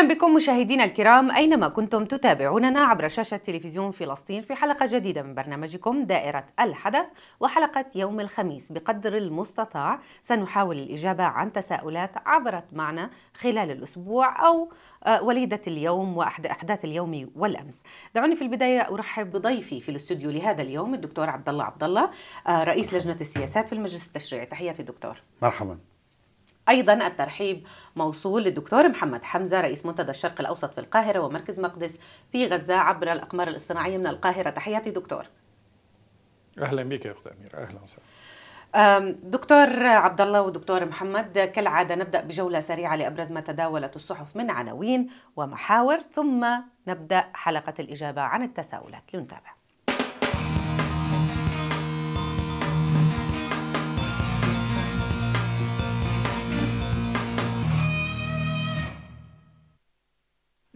اهلا بكم مشاهدينا الكرام اينما كنتم تتابعوننا عبر شاشه تلفزيون فلسطين في حلقه جديده من برنامجكم دائره الحدث وحلقه يوم الخميس بقدر المستطاع سنحاول الاجابه عن تساؤلات عبرت معنا خلال الاسبوع او آه، وليده اليوم واحداث اليوم والامس. دعوني في البدايه ارحب بضيفي في الاستوديو لهذا اليوم الدكتور عبد الله عبد الله آه، رئيس لجنه السياسات في المجلس التشريعي، تحياتي دكتور. مرحبا. أيضا الترحيب موصول للدكتور محمد حمزة رئيس منتدى الشرق الأوسط في القاهرة ومركز مقدس في غزة عبر الأقمار الاصطناعية من القاهرة تحياتي دكتور أهلا بك يا أخت أميرة أهلا وسهلا دكتور عبد الله ودكتور محمد كالعاده نبدا بجوله سريعه لابرز ما تداولت الصحف من عناوين ومحاور ثم نبدا حلقه الاجابه عن التساؤلات لنتابع.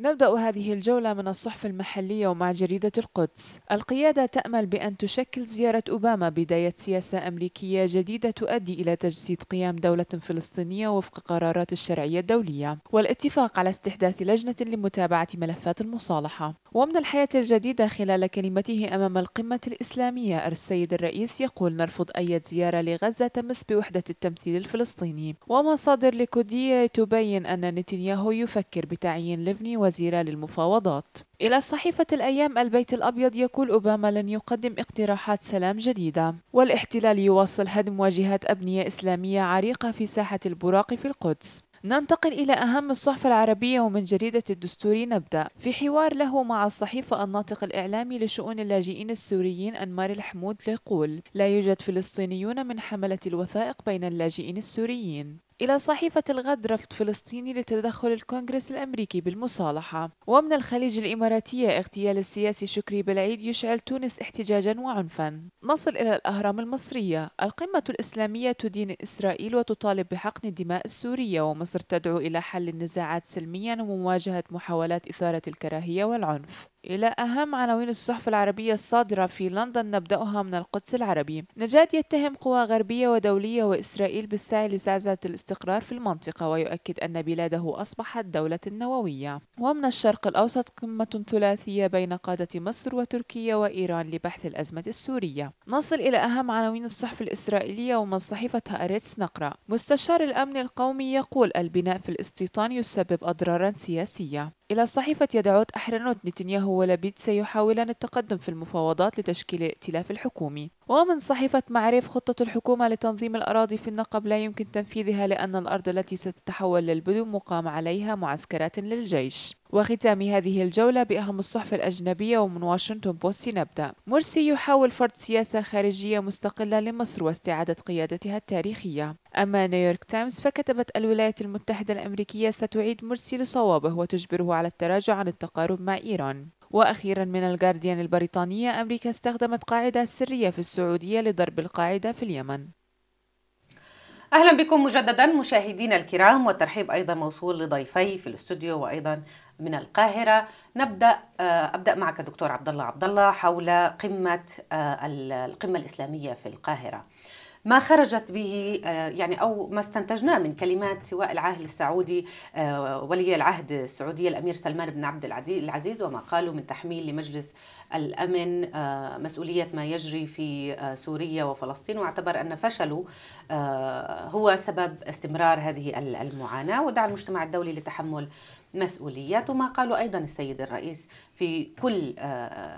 نبدأ هذه الجولة من الصحف المحلية ومع جريدة القدس. القيادة تأمل بأن تشكل زيارة أوباما بداية سياسة أمريكية جديدة تؤدي إلى تجسيد قيام دولة فلسطينية وفق قرارات الشرعية الدولية، والاتفاق على استحداث لجنة لمتابعة ملفات المصالحة. ومن الحياة الجديدة خلال كلمته أمام القمة الإسلامية، السيد الرئيس يقول نرفض أي زيارة لغزة تمس بوحدة التمثيل الفلسطيني. ومصادر لكودية تبين أن نتنياهو يفكر بتعيين ليفني الوزيره للمفاوضات إلى صحيفة الأيام البيت الأبيض يقول أوباما لن يقدم اقتراحات سلام جديدة والاحتلال يواصل هدم واجهات أبنية إسلامية عريقة في ساحة البراق في القدس ننتقل إلى أهم الصحف العربية ومن جريدة الدستوري نبدأ في حوار له مع الصحيفة الناطق الإعلامي لشؤون اللاجئين السوريين أنمار الحمود يقول لا يوجد فلسطينيون من حملة الوثائق بين اللاجئين السوريين إلى صحيفة الغد رفض فلسطيني لتدخل الكونغرس الأمريكي بالمصالحة ومن الخليج الإماراتية اغتيال السياسي شكري بالعيد يشعل تونس احتجاجا وعنفا نصل إلى الأهرام المصرية القمة الإسلامية تدين إسرائيل وتطالب بحقن الدماء السورية ومصر تدعو إلى حل النزاعات سلميا ومواجهة محاولات إثارة الكراهية والعنف إلى أهم عناوين الصحف العربية الصادرة في لندن نبدأها من القدس العربي نجاد يتهم قوى غربية ودولية وإسرائيل بالسعي لزعزعة الاستقرار في المنطقة ويؤكد أن بلاده أصبحت دولة نووية ومن الشرق الأوسط قمة ثلاثية بين قادة مصر وتركيا وإيران لبحث الأزمة السورية نصل إلى أهم عناوين الصحف الإسرائيلية ومن صحيفة هأريتس نقرأ مستشار الأمن القومي يقول البناء في الاستيطان يسبب أضرارا سياسية إلى صحيفة يدعوت أحرنوت نتنياهو ولبيد سيحاولان التقدم في المفاوضات لتشكيل ائتلاف الحكومي ومن صحيفة معرف خطة الحكومة لتنظيم الأراضي في النقب لا يمكن تنفيذها لأن الأرض التي ستتحول للبدو مقام عليها معسكرات للجيش وختام هذه الجولة بأهم الصحف الأجنبية ومن واشنطن بوست نبدأ مرسي يحاول فرض سياسة خارجية مستقلة لمصر واستعادة قيادتها التاريخية أما نيويورك تايمز فكتبت الولايات المتحدة الأمريكية ستعيد مرسي لصوابه وتجبره على التراجع عن التقارب مع إيران وأخيرا من الجارديان البريطانية أمريكا استخدمت قاعدة سرية في السعودية لضرب القاعدة في اليمن اهلا بكم مجددا مشاهدينا الكرام والترحيب ايضا موصول لضيفي في الاستوديو وايضا من القاهره نبدا آه، ابدا معك دكتور عبد الله عبد الله حول قمه آه، القمه الاسلاميه في القاهره ما خرجت به آه، يعني أو ما استنتجناه من كلمات سواء العاهل السعودي آه، ولي العهد السعودية الأمير سلمان بن عبد العزيز وما قاله من تحميل لمجلس الأمن آه، مسؤولية ما يجري في سوريا وفلسطين واعتبر أن فشله هو سبب استمرار هذه المعاناة ودعا المجتمع الدولي لتحمل مسؤوليات وما قاله أيضا السيد الرئيس في كل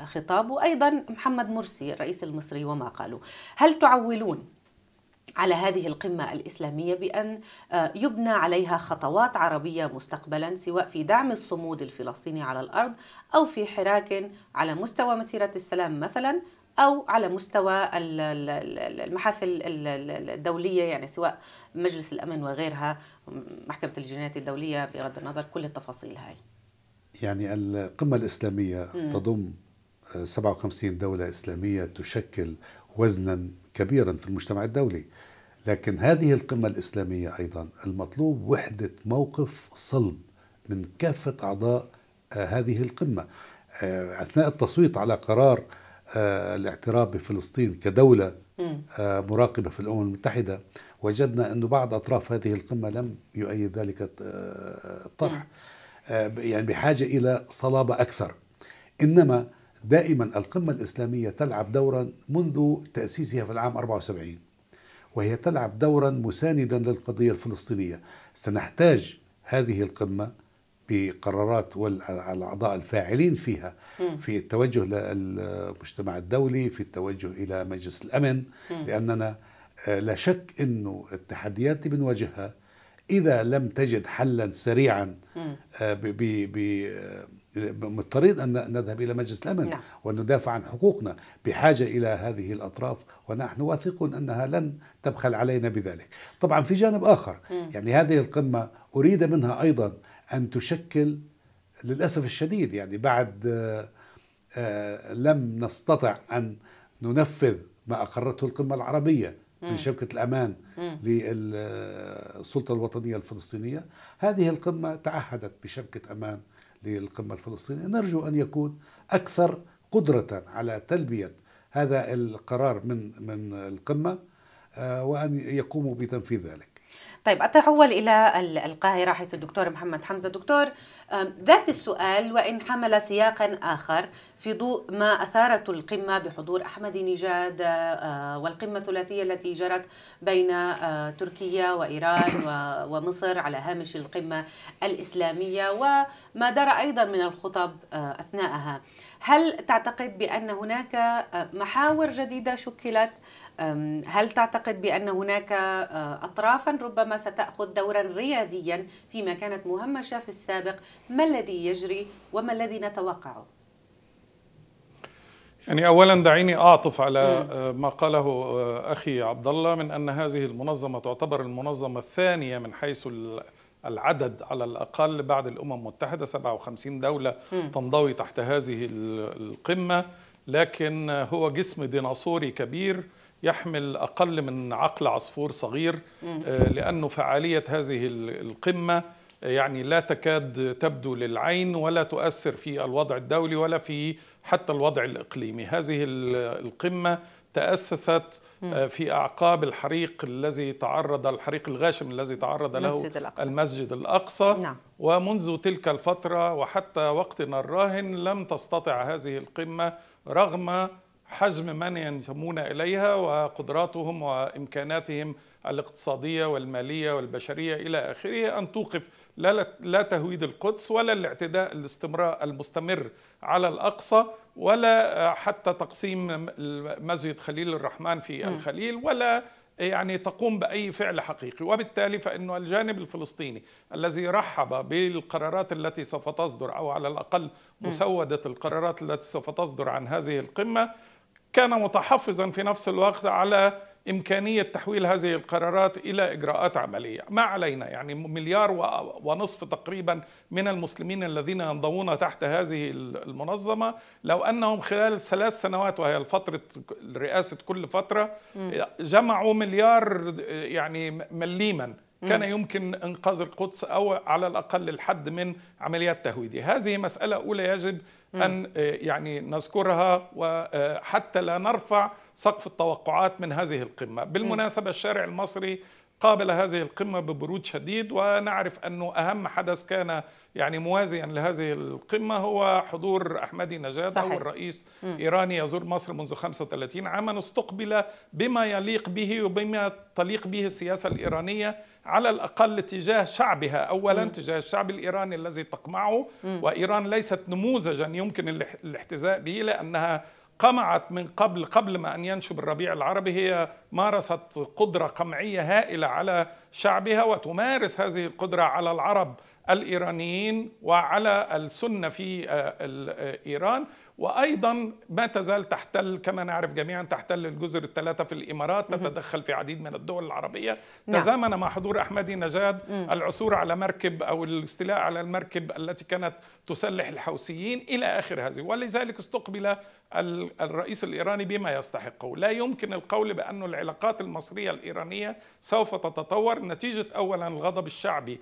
خطاب وأيضا محمد مرسي الرئيس المصري وما قاله هل تعولون على هذه القمة الإسلامية بأن آه، يبنى عليها خطوات عربية مستقبلا سواء في دعم الصمود الفلسطيني على الأرض أو في حراك على مستوى مسيرة السلام مثلا أو على مستوى المحافل الدولية يعني سواء مجلس الأمن وغيرها محكمة الجنايات الدولية بغض النظر كل التفاصيل هاي يعني القمة الإسلامية م. تضم 57 آه، دولة إسلامية تشكل وزنا كبيرا في المجتمع الدولي لكن هذه القمة الإسلامية أيضا المطلوب وحدة موقف صلب من كافة أعضاء آه، هذه القمة آه، أثناء التصويت على قرار آه، الاعتراف بفلسطين كدولة مراقبة في الأمم المتحدة وجدنا أن بعض أطراف هذه القمة لم يؤيد ذلك الطرح يعني بحاجة إلى صلابة أكثر إنما دائما القمة الإسلامية تلعب دورا منذ تأسيسها في العام 74 وهي تلعب دورا مساندا للقضية الفلسطينية سنحتاج هذه القمة بقرارات والأعضاء الفاعلين فيها في التوجه للمجتمع الدولي في التوجه إلى مجلس الأمن لأننا آه، لا شك أنه التحديات اللي بنواجهها إذا لم تجد حلا سريعا آه، ب مضطرين أن نذهب إلى مجلس الأمن نعم. وندافع عن حقوقنا بحاجة إلى هذه الأطراف ونحن واثقون أنها لن تبخل علينا بذلك طبعا في جانب آخر م. يعني هذه القمة أريد منها أيضا أن تشكل للأسف الشديد يعني بعد آآ آه، آآ لم نستطع أن ننفذ ما أقرته القمة العربية من شبكة الأمان للسلطة الوطنية الفلسطينية هذه القمة تعهدت بشبكة أمان للقمة الفلسطينية نرجو أن يكون أكثر قدرة على تلبية هذا القرار من من القمة آه، وأن يقوموا بتنفيذ ذلك طيب أتحول إلى القاهرة حيث الدكتور محمد حمزة دكتور ذات السؤال وإن حمل سياقا آخر في ضوء ما أثارته القمة بحضور أحمد نجاد أه، والقمة الثلاثية التي جرت بين أه، تركيا وإيران ومصر على هامش القمة الإسلامية وما دار أيضا من الخطب أه، أثناءها هل تعتقد بأن هناك محاور جديدة شكلت هل تعتقد بأن هناك آه، أطرافا ربما ستأخذ دورا رياديا فيما كانت مهمشة في السابق ما الذي يجري وما الذي نتوقعه؟ يعني اولا دعيني اعطف على آه، ما قاله آه، اخي عبد الله من ان هذه المنظمه تعتبر المنظمه الثانيه من حيث العدد على الاقل بعد الامم المتحده 57 دوله تنضوي تحت هذه القمه لكن هو جسم ديناصوري كبير يحمل أقل من عقل عصفور صغير آه، لأن فعالية هذه القمة آه، يعني لا تكاد تبدو للعين ولا تؤثر في الوضع الدولي ولا في حتى الوضع الإقليمي هذه القمة تأسست آه، في أعقاب الحريق الذي تعرض الحريق الغاشم الذي تعرض له المسجد الأقصى, المسجد الأقصى نعم. ومنذ تلك الفترة وحتى وقتنا الراهن لم تستطع هذه القمة رغم حجم من ينتمون اليها وقدراتهم وامكاناتهم الاقتصاديه والماليه والبشريه الى اخره ان توقف لا لا تهويد القدس ولا الاعتداء الاستمرار المستمر على الاقصى ولا حتى تقسيم مسجد خليل الرحمن في الخليل ولا يعني تقوم باي فعل حقيقي وبالتالي فان الجانب الفلسطيني الذي رحب بالقرارات التي سوف تصدر او على الاقل مسوده القرارات التي سوف تصدر عن هذه القمه كان متحفظا في نفس الوقت على إمكانية تحويل هذه القرارات إلى إجراءات عملية ما علينا يعني مليار ونصف تقريبا من المسلمين الذين ينضمون تحت هذه المنظمة لو أنهم خلال ثلاث سنوات وهي الفترة رئاسة كل فترة جمعوا مليار يعني مليما كان يمكن انقاذ القدس او على الاقل الحد من عمليات تهويديه، هذه مساله اولى يجب ان آه، يعني نذكرها وحتى آه، لا نرفع سقف التوقعات من هذه القمه بالمناسبه الشارع المصري قابل هذه القمة ببرود شديد ونعرف أنه أهم حدث كان يعني موازيا لهذه القمة هو حضور أحمدي نجاد صحيح. أول رئيس إيراني يزور مصر منذ 35 عاما استقبل بما يليق به وبما تليق به السياسة الإيرانية على الأقل تجاه شعبها أولا م. تجاه الشعب الإيراني الذي تقمعه م. وإيران ليست نموذجا يمكن الاحتذاء به لأنها قمعت من قبل قبل ما ان ينشب الربيع العربي هي مارست قدره قمعيه هائله على شعبها وتمارس هذه القدره على العرب الايرانيين وعلى السنه في آه، آه، ايران وايضا ما تزال تحتل كما نعرف جميعا تحتل الجزر الثلاثه في الامارات تتدخل في عديد من الدول العربيه نعم. تزامن مع حضور احمدي نجاد العثور على مركب او الاستيلاء على المركب التي كانت تسلح الحوثيين الى اخر هذه ولذلك استقبل الرئيس الايراني بما يستحقه، لا يمكن القول بان العلاقات المصريه الايرانيه سوف تتطور نتيجه اولا الغضب الشعبي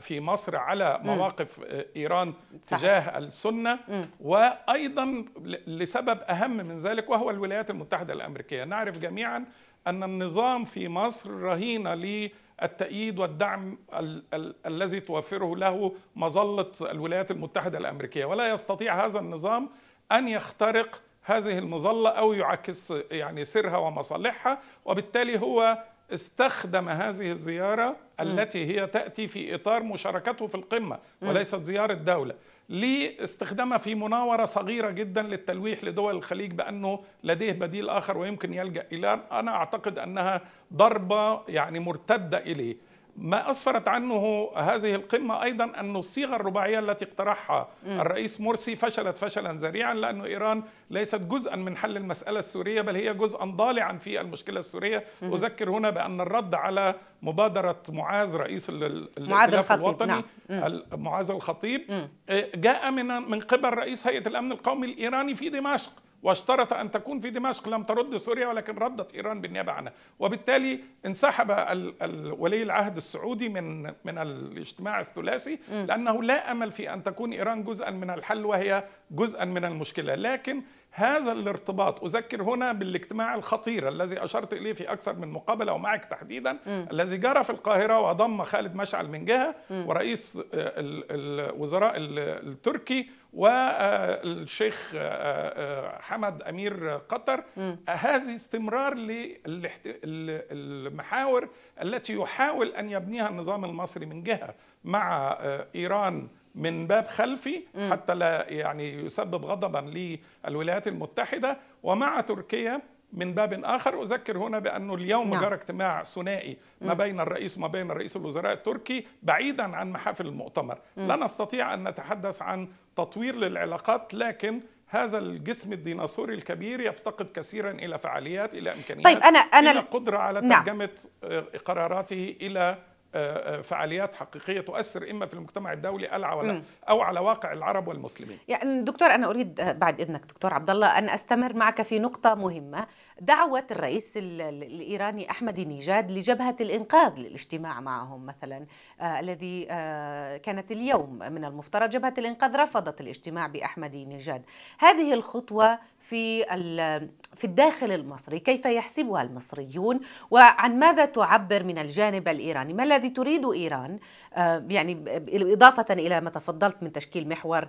في مصر على مواقف آه، ايران تجاه السنه م. وايضا لسبب اهم من ذلك وهو الولايات المتحده الامريكيه، نعرف جميعا ان النظام في مصر رهينه للتأييد والدعم ال ال الذي توفره له مظله الولايات المتحده الامريكيه، ولا يستطيع هذا النظام ان يخترق هذه المظله او يعكس يعني سرها ومصالحها، وبالتالي هو استخدم هذه الزيارة التي هي تأتي في إطار مشاركته في القمة وليست زيارة دولة لاستخدامها في مناورة صغيرة جدا للتلويح لدول الخليج بأنه لديه بديل آخر ويمكن يلجأ إلى أنا أعتقد أنها ضربة يعني مرتدة إليه ما اسفرت عنه هذه القمه ايضا ان الصيغه الرباعيه التي اقترحها الرئيس مرسي فشلت فشلا ذريعا لأن ايران ليست جزءا من حل المساله السوريه بل هي جزءا ضالعا في المشكله السوريه اذكر هنا بان الرد على مبادره معاذ رئيس الخطيب. الوطني نعم. معاذ الخطيب آه، جاء من من قبل رئيس هيئه الامن القومي الايراني في دمشق واشترط أن تكون في دمشق لم ترد سوريا ولكن ردت إيران بالنيابة عنها وبالتالي انسحب ولي العهد السعودي من من الاجتماع الثلاثي لأنه لا أمل في أن تكون إيران جزءا من الحل وهي جزءا من المشكلة لكن هذا الارتباط أذكر هنا بالاجتماع الخطير الذي أشرت إليه في أكثر من مقابلة ومعك تحديدا م. الذي جرى في القاهرة وضم خالد مشعل من جهة م. ورئيس آه، الوزراء التركي والشيخ آه، آه، حمد امير قطر هذه استمرار للمحاور التي يحاول ان يبنيها النظام المصري من جهه مع آه، ايران من باب خلفي حتى لا يعني يسبب غضبا للولايات المتحده ومع تركيا من باب اخر اذكر هنا بانه اليوم نعم. جرى اجتماع ثنائي ما بين الرئيس وما بين رئيس الوزراء التركي بعيدا عن محافل المؤتمر لا نستطيع ان نتحدث عن تطوير للعلاقات لكن هذا الجسم الديناصوري الكبير يفتقد كثيرا الى فعاليات الى امكانيات طيب انا انا الى قدره على نعم. ترجمه نعم. قراراته الى آه، آه، فعاليات حقيقيه تؤثر اما في المجتمع الدولي ألع ولا م. او على واقع العرب والمسلمين. يعني دكتور انا اريد بعد اذنك دكتور عبد الله ان استمر معك في نقطه مهمه دعوة الرئيس الإيراني أحمد نيجاد لجبهة الإنقاذ للاجتماع معهم مثلا آه، الذي آه، كانت اليوم من المفترض جبهة الإنقاذ رفضت الاجتماع بأحمد نيجاد هذه الخطوة في في الداخل المصري كيف يحسبها المصريون وعن ماذا تعبر من الجانب الإيراني ما الذي تريد إيران آه، يعني إضافة إلى ما تفضلت من تشكيل محور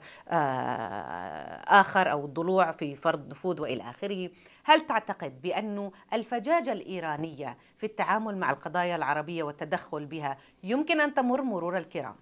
آخر أو الضلوع في فرض نفوذ وإلى آخره هل تعتقد بأن الفجاجة الإيرانية في التعامل مع القضايا العربية والتدخل بها يمكن أن تمر مرور الكرام؟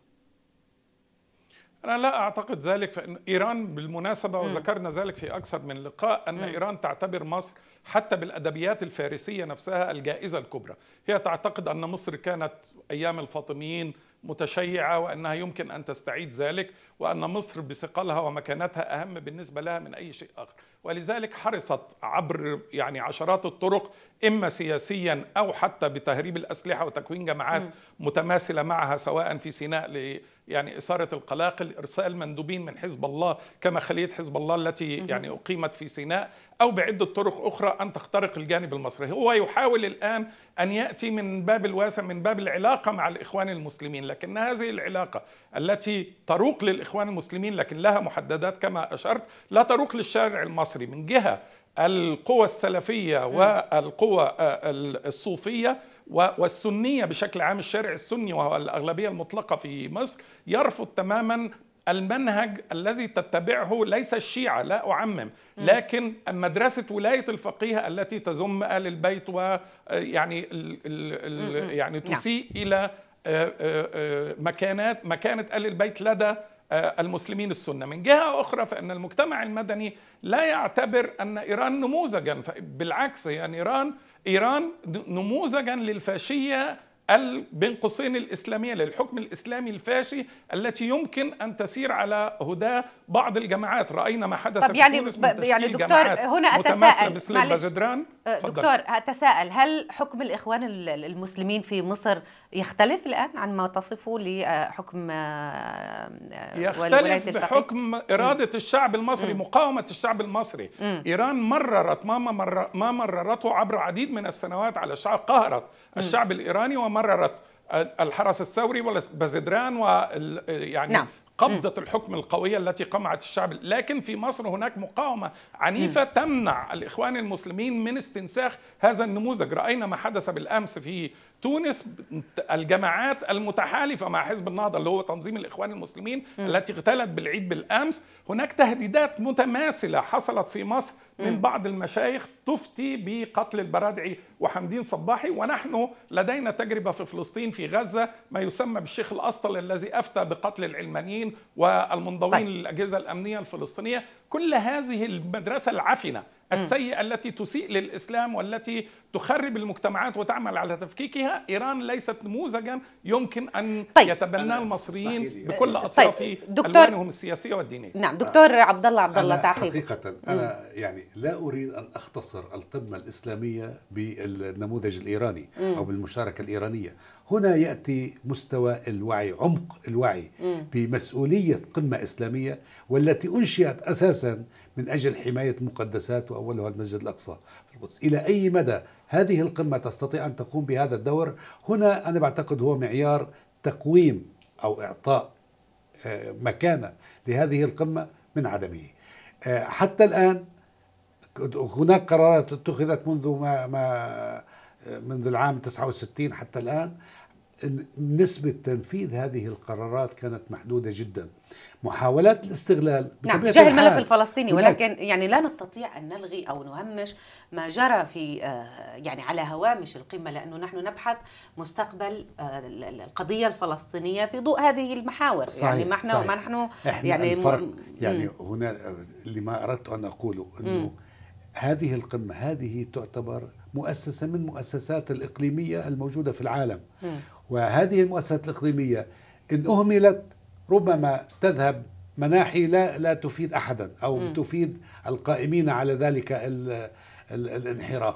أنا لا أعتقد ذلك فإن إيران بالمناسبة وذكرنا ذلك في أكثر من لقاء أن م. إيران تعتبر مصر حتى بالأدبيات الفارسية نفسها الجائزة الكبرى هي تعتقد أن مصر كانت أيام الفاطميين متشيعة وأنها يمكن أن تستعيد ذلك وأن مصر بثقلها ومكانتها أهم بالنسبة لها من أي شيء آخر ولذلك حرصت عبر يعني عشرات الطرق إما سياسيا أو حتى بتهريب الأسلحة وتكوين جماعات متماثلة معها سواء في سيناء يعني إثارة القلاقل إرسال مندوبين من حزب الله كما خلية حزب الله التي يعني أقيمت في سيناء أو بعدة طرق أخرى أن تخترق الجانب المصري هو يحاول الآن أن يأتي من باب الواسع من باب العلاقة مع الإخوان المسلمين لكن هذه العلاقة التي تروق للإخوان الإخوان المسلمين لكن لها محددات كما أشرت لا تروق للشارع المصري من جهة القوى السلفية والقوى آه، الصوفية والسنية بشكل عام الشارع السني وهو الأغلبية المطلقة في مصر يرفض تماما المنهج الذي تتبعه ليس الشيعة لا أعمم لكن مدرسة ولاية الفقيه التي تزم يعني آل البيت ويعني يعني نعم. تسيء إلى آه، آه، مكانات مكانة آل البيت لدى آه، المسلمين السنه من جهه اخرى فان المجتمع المدني لا يعتبر ان ايران نموذجا بالعكس يعني ايران ايران نموذجا للفاشيه بين قوسين الإسلامية للحكم الإسلامي الفاشي التي يمكن أن تسير على هداه بعض الجماعات رأينا ما حدث طب يعني ب... يعني دكتور هنا أتساءل مثل البازدران أه، دكتور أتساءل هل حكم الإخوان المسلمين في مصر يختلف الآن عن ما تصفه لحكم آه، آه، يختلف بحكم إرادة الشعب المصري م. مقاومة الشعب المصري م. إيران مررت ما مررته عبر عديد من السنوات على الشعب قهرت الشعب الايراني ومررت الحرس الثوري وبازدران ويعني نعم. قبضة الحكم القوية التي قمعت الشعب لكن في مصر هناك مقاومة عنيفة تمنع الإخوان المسلمين من استنساخ هذا النموذج رأينا ما حدث بالأمس في تونس الجماعات المتحالفة مع حزب النهضة اللي هو تنظيم الإخوان المسلمين م. التي اغتالت بالعيد بالأمس هناك تهديدات متماثلة حصلت في مصر من م. بعض المشايخ تفتي بقتل البرادعي وحمدين صباحي ونحن لدينا تجربة في فلسطين في غزة ما يسمى بالشيخ الأسطل الذي أفتى بقتل العلمانيين والمنضوين طيب. للأجهزة الأمنية الفلسطينية كل هذه المدرسة العفنة السيئة التي تسيء للإسلام والتي تخرب المجتمعات وتعمل على تفكيكها إيران ليست نموذجا يمكن أن طيب. يتبناه المصريين بكل طيب. أطراف طيب. دكتور ألوانهم السياسية والدينية نعم دكتور عبد الله عبد الله تعقيب حقيقة أنا يعني لا أريد أن أختصر القمة الإسلامية بالنموذج الإيراني أو بالمشاركة الإيرانية هنا ياتي مستوى الوعي عمق الوعي بمسؤوليه قمه اسلاميه والتي انشئت اساسا من اجل حمايه المقدسات واولها المسجد الاقصى في القدس، الى اي مدى هذه القمه تستطيع ان تقوم بهذا الدور؟ هنا انا بعتقد هو معيار تقويم او اعطاء آه، مكانه لهذه القمه من عدمه. آه، حتى الان هناك قرارات اتخذت منذ ما, ما آه، منذ العام 69 حتى الآن نسبة تنفيذ هذه القرارات كانت محدودة جدا محاولات الاستغلال نعم جاه الملف الفلسطيني ولكن يعني لا نستطيع أن نلغي أو نهمش ما جرى في آه، يعني على هوامش القمة لأنه نحن نبحث مستقبل آه، القضية الفلسطينية في ضوء هذه المحاور يعني صحيح يعني ما احنا صحيح. ما نحن يعني الفرق يعني هنا اللي آه، ما أردت أن أقوله أنه هذه القمة هذه تعتبر مؤسسة من مؤسسات الإقليمية الموجودة في العالم م. وهذه المؤسسات الإقليمية إن أهملت ربما تذهب مناحي لا لا تفيد أحدا أو م. تفيد القائمين على ذلك الـ الـ الانحراف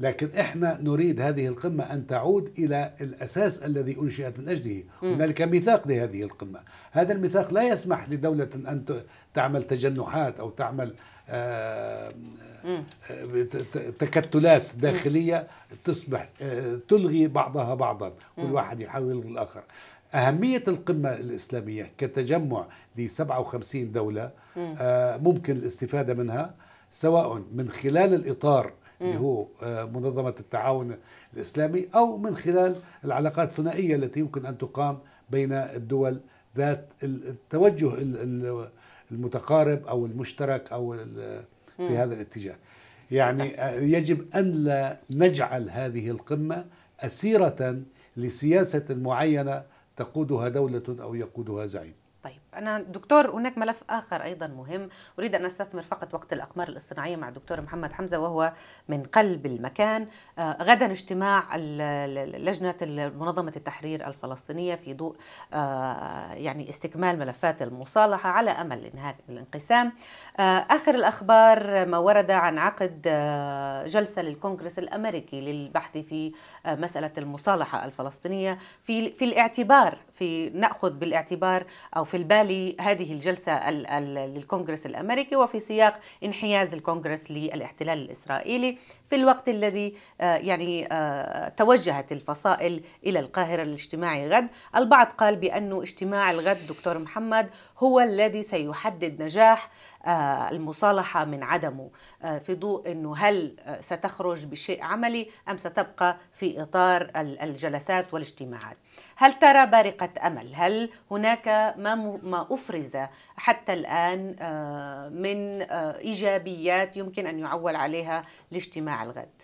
لكن احنا نريد هذه القمة أن تعود إلى الأساس الذي أنشئت من أجله هنالك ميثاق لهذه القمة هذا الميثاق لا يسمح لدولة أن تعمل تجنحات أو تعمل تكتلات داخلية تصبح تلغي بعضها بعضا كل واحد يحاول يلغي الآخر أهمية القمة الإسلامية كتجمع ل 57 دولة آه، ممكن الاستفادة منها سواء من خلال الإطار اللي هو آه، منظمة التعاون الإسلامي أو من خلال العلاقات الثنائية التي يمكن أن تقام بين الدول ذات التوجه المتقارب او المشترك او في هذا الاتجاه يعني آه، يجب ان لا نجعل هذه القمه اسيره لسياسه معينه تقودها دوله او يقودها زعيم طيب أنا دكتور هناك ملف آخر أيضا مهم أريد أن أستثمر فقط وقت الأقمار الاصطناعية مع الدكتور محمد حمزة وهو من قلب المكان آه، غدا اجتماع لجنة منظمة التحرير الفلسطينية في ضوء آه، يعني استكمال ملفات المصالحة على أمل إنهاء الانقسام آه، آخر الأخبار ما ورد عن عقد جلسة للكونغرس الأمريكي للبحث في مسألة المصالحة الفلسطينية في في الاعتبار في نأخذ بالاعتبار أو في البال لهذه الجلسة للكونغرس الأمريكي وفي سياق انحياز الكونغرس للاحتلال الإسرائيلي في الوقت الذي آه، يعني آه، توجهت الفصائل إلى القاهرة لاجتماع غد البعض قال بأنه اجتماع الغد دكتور محمد هو الذي سيحدد نجاح آه، المصالحة من عدمه آه، في ضوء أنه هل آه، ستخرج بشيء عملي أم ستبقى في إطار الجلسات والاجتماعات هل ترى بارقة أمل؟ هل هناك ما, ما أفرز حتى الآن من إيجابيات يمكن أن يعول عليها لاجتماع الغد؟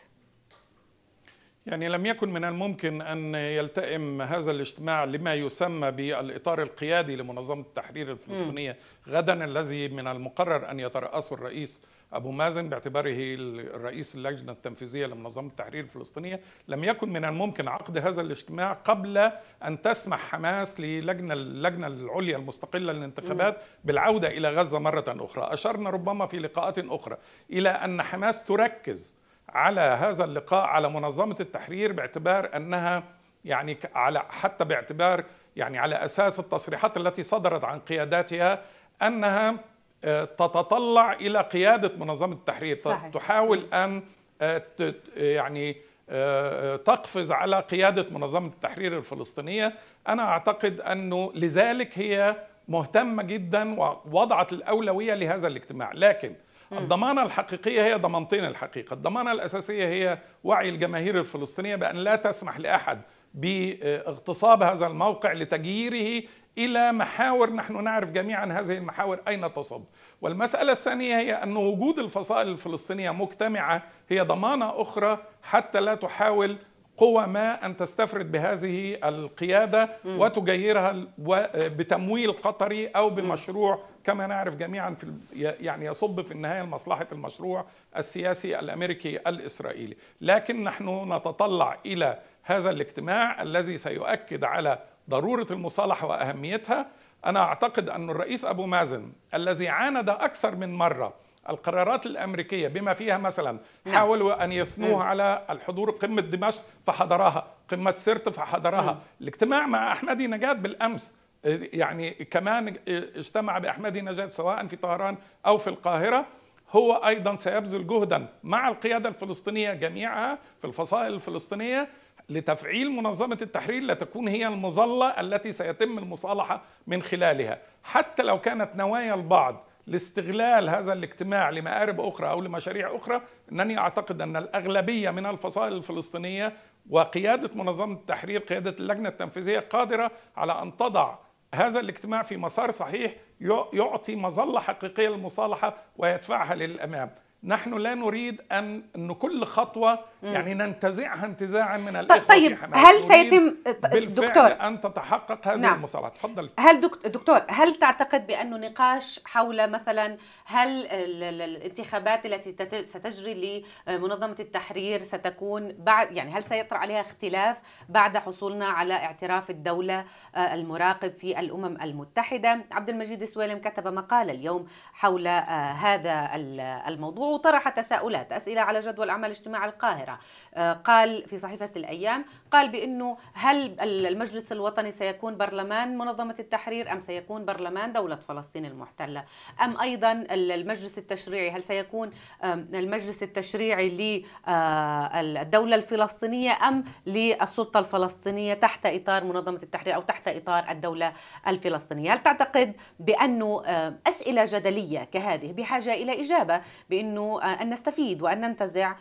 يعني لم يكن من الممكن أن يلتئم هذا الاجتماع لما يسمى بالإطار القيادي لمنظمة التحرير الفلسطينية غدا الذي من المقرر أن يترأسه الرئيس أبو مازن باعتباره الرئيس اللجنة التنفيذية لمنظمة التحرير الفلسطينية لم يكن من الممكن عقد هذا الاجتماع قبل أن تسمح حماس للجنة اللجنة العليا المستقلة للانتخابات بالعودة إلى غزة مرة أخرى أشرنا ربما في لقاءات أخرى إلى أن حماس تركز على هذا اللقاء على منظمة التحرير باعتبار أنها يعني على حتى باعتبار يعني على أساس التصريحات التي صدرت عن قياداتها أنها آه، تتطلع إلى قيادة منظمة التحرير صحيح. تحاول أن آه، يعني آه، تقفز على قيادة منظمة التحرير الفلسطينية أنا أعتقد أنه لذلك هي مهتمة جدا ووضعت الأولوية لهذا الاجتماع لكن الضمانة الحقيقية هي ضمانتين الحقيقة الضمانة الأساسية هي وعي الجماهير الفلسطينية بأن لا تسمح لأحد باغتصاب هذا الموقع لتغييره إلى محاور نحن نعرف جميعا هذه المحاور أين تصب والمسألة الثانية هي أن وجود الفصائل الفلسطينية مجتمعة هي ضمانة أخرى حتى لا تحاول قوى ما أن تستفرد بهذه القيادة وتجيرها بتمويل قطري أو بمشروع كما نعرف جميعا في يعني يصب في النهايه لمصلحه المشروع السياسي الامريكي الاسرائيلي، لكن نحن نتطلع الى هذا الاجتماع الذي سيؤكد على ضروره المصالحه واهميتها، انا اعتقد ان الرئيس ابو مازن الذي عاند اكثر من مره القرارات الامريكيه بما فيها مثلا نعم. حاولوا ان يثنوه على الحضور قمه دمشق فحضرها، قمه سرت فحضرها، الاجتماع مع احمدي نجاد بالامس يعني كمان اجتمع باحمد نجاد سواء في طهران او في القاهره هو ايضا سيبذل جهدا مع القياده الفلسطينيه جميعها في الفصائل الفلسطينيه لتفعيل منظمه التحرير لتكون هي المظله التي سيتم المصالحه من خلالها حتى لو كانت نوايا البعض لاستغلال هذا الاجتماع لمآرب أخرى أو لمشاريع أخرى أنني أعتقد أن الأغلبية من الفصائل الفلسطينية وقيادة منظمة التحرير قيادة اللجنة التنفيذية قادرة على أن تضع هذا الاجتماع في مسار صحيح يعطي مظله حقيقيه للمصالحه ويدفعها للامام نحن لا نريد ان ان كل خطوه يعني ننتزعها انتزاعا من طيب، الاخوه طيب هل سيتم دكتور ان تتحقق هذه نعم. المصالحه تفضل هل دكتور هل تعتقد بانه نقاش حول مثلا هل الانتخابات التي ستجري لمنظمه التحرير ستكون بعد يعني هل سيطرا عليها اختلاف بعد حصولنا على اعتراف الدوله آه، المراقب في الامم المتحده عبد المجيد سويلم كتب مقال اليوم حول آه، هذا الموضوع وطرح تساؤلات أسئلة على جدول أعمال اجتماع القاهرة آه، قال في صحيفة الأيام قال بأنه هل المجلس الوطني سيكون برلمان منظمة التحرير أم سيكون برلمان دولة فلسطين المحتلة أم أيضا المجلس التشريعي هل سيكون المجلس التشريعي للدولة آه، الفلسطينية أم للسلطة الفلسطينية تحت إطار منظمة التحرير أو تحت إطار الدولة الفلسطينية هل تعتقد بأنه آه، أسئلة جدلية كهذه بحاجة إلى إجابة بأنه آه، أن نستفيد وأن ننتزع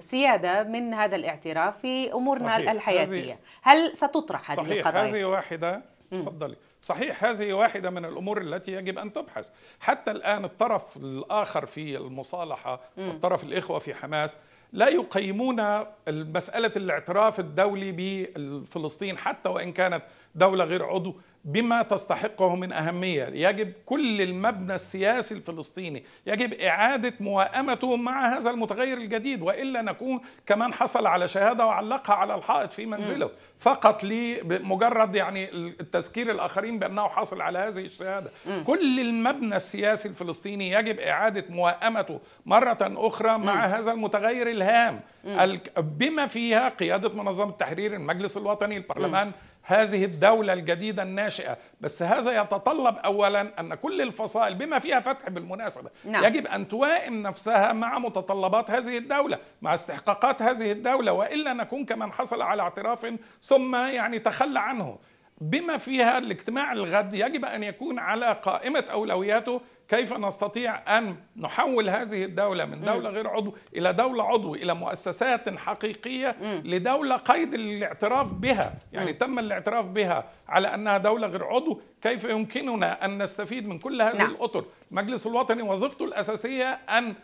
سيادة من هذا الاعتراف في بامورنا صحيح. الحياتيه هل ستطرح هذه صحيح. القضايا هذه واحده تفضلي صحيح هذه واحدة من الأمور التي يجب أن تبحث حتى الآن الطرف الآخر في المصالحة م. الطرف الإخوة في حماس لا يقيمون مسألة الاعتراف الدولي بفلسطين حتى وإن كانت دولة غير عضو بما تستحقه من اهميه، يجب كل المبنى السياسي الفلسطيني يجب اعاده موائمته مع هذا المتغير الجديد والا نكون كمان حصل على شهاده وعلقها على الحائط في منزله، فقط لمجرد يعني التذكير الاخرين بانه حصل على هذه الشهاده، كل المبنى السياسي الفلسطيني يجب اعاده موائمته مره اخرى مع هذا المتغير الهام بما فيها قياده منظمه التحرير، المجلس الوطني، البرلمان هذه الدولة الجديدة الناشئة بس هذا يتطلب أولا أن كل الفصائل بما فيها فتح بالمناسبة نعم. يجب أن توائم نفسها مع متطلبات هذه الدولة مع استحقاقات هذه الدولة وإلا نكون كمن حصل على اعتراف ثم يعني تخلى عنه بما فيها الاجتماع الغد يجب ان يكون على قائمه اولوياته كيف نستطيع ان نحول هذه الدوله من دوله غير عضو الى دوله عضو الى مؤسسات حقيقيه لدوله قيد الاعتراف بها يعني تم الاعتراف بها على انها دوله غير عضو كيف يمكننا ان نستفيد من كل هذه نعم. الاطر المجلس الوطني وظيفته الاساسيه ان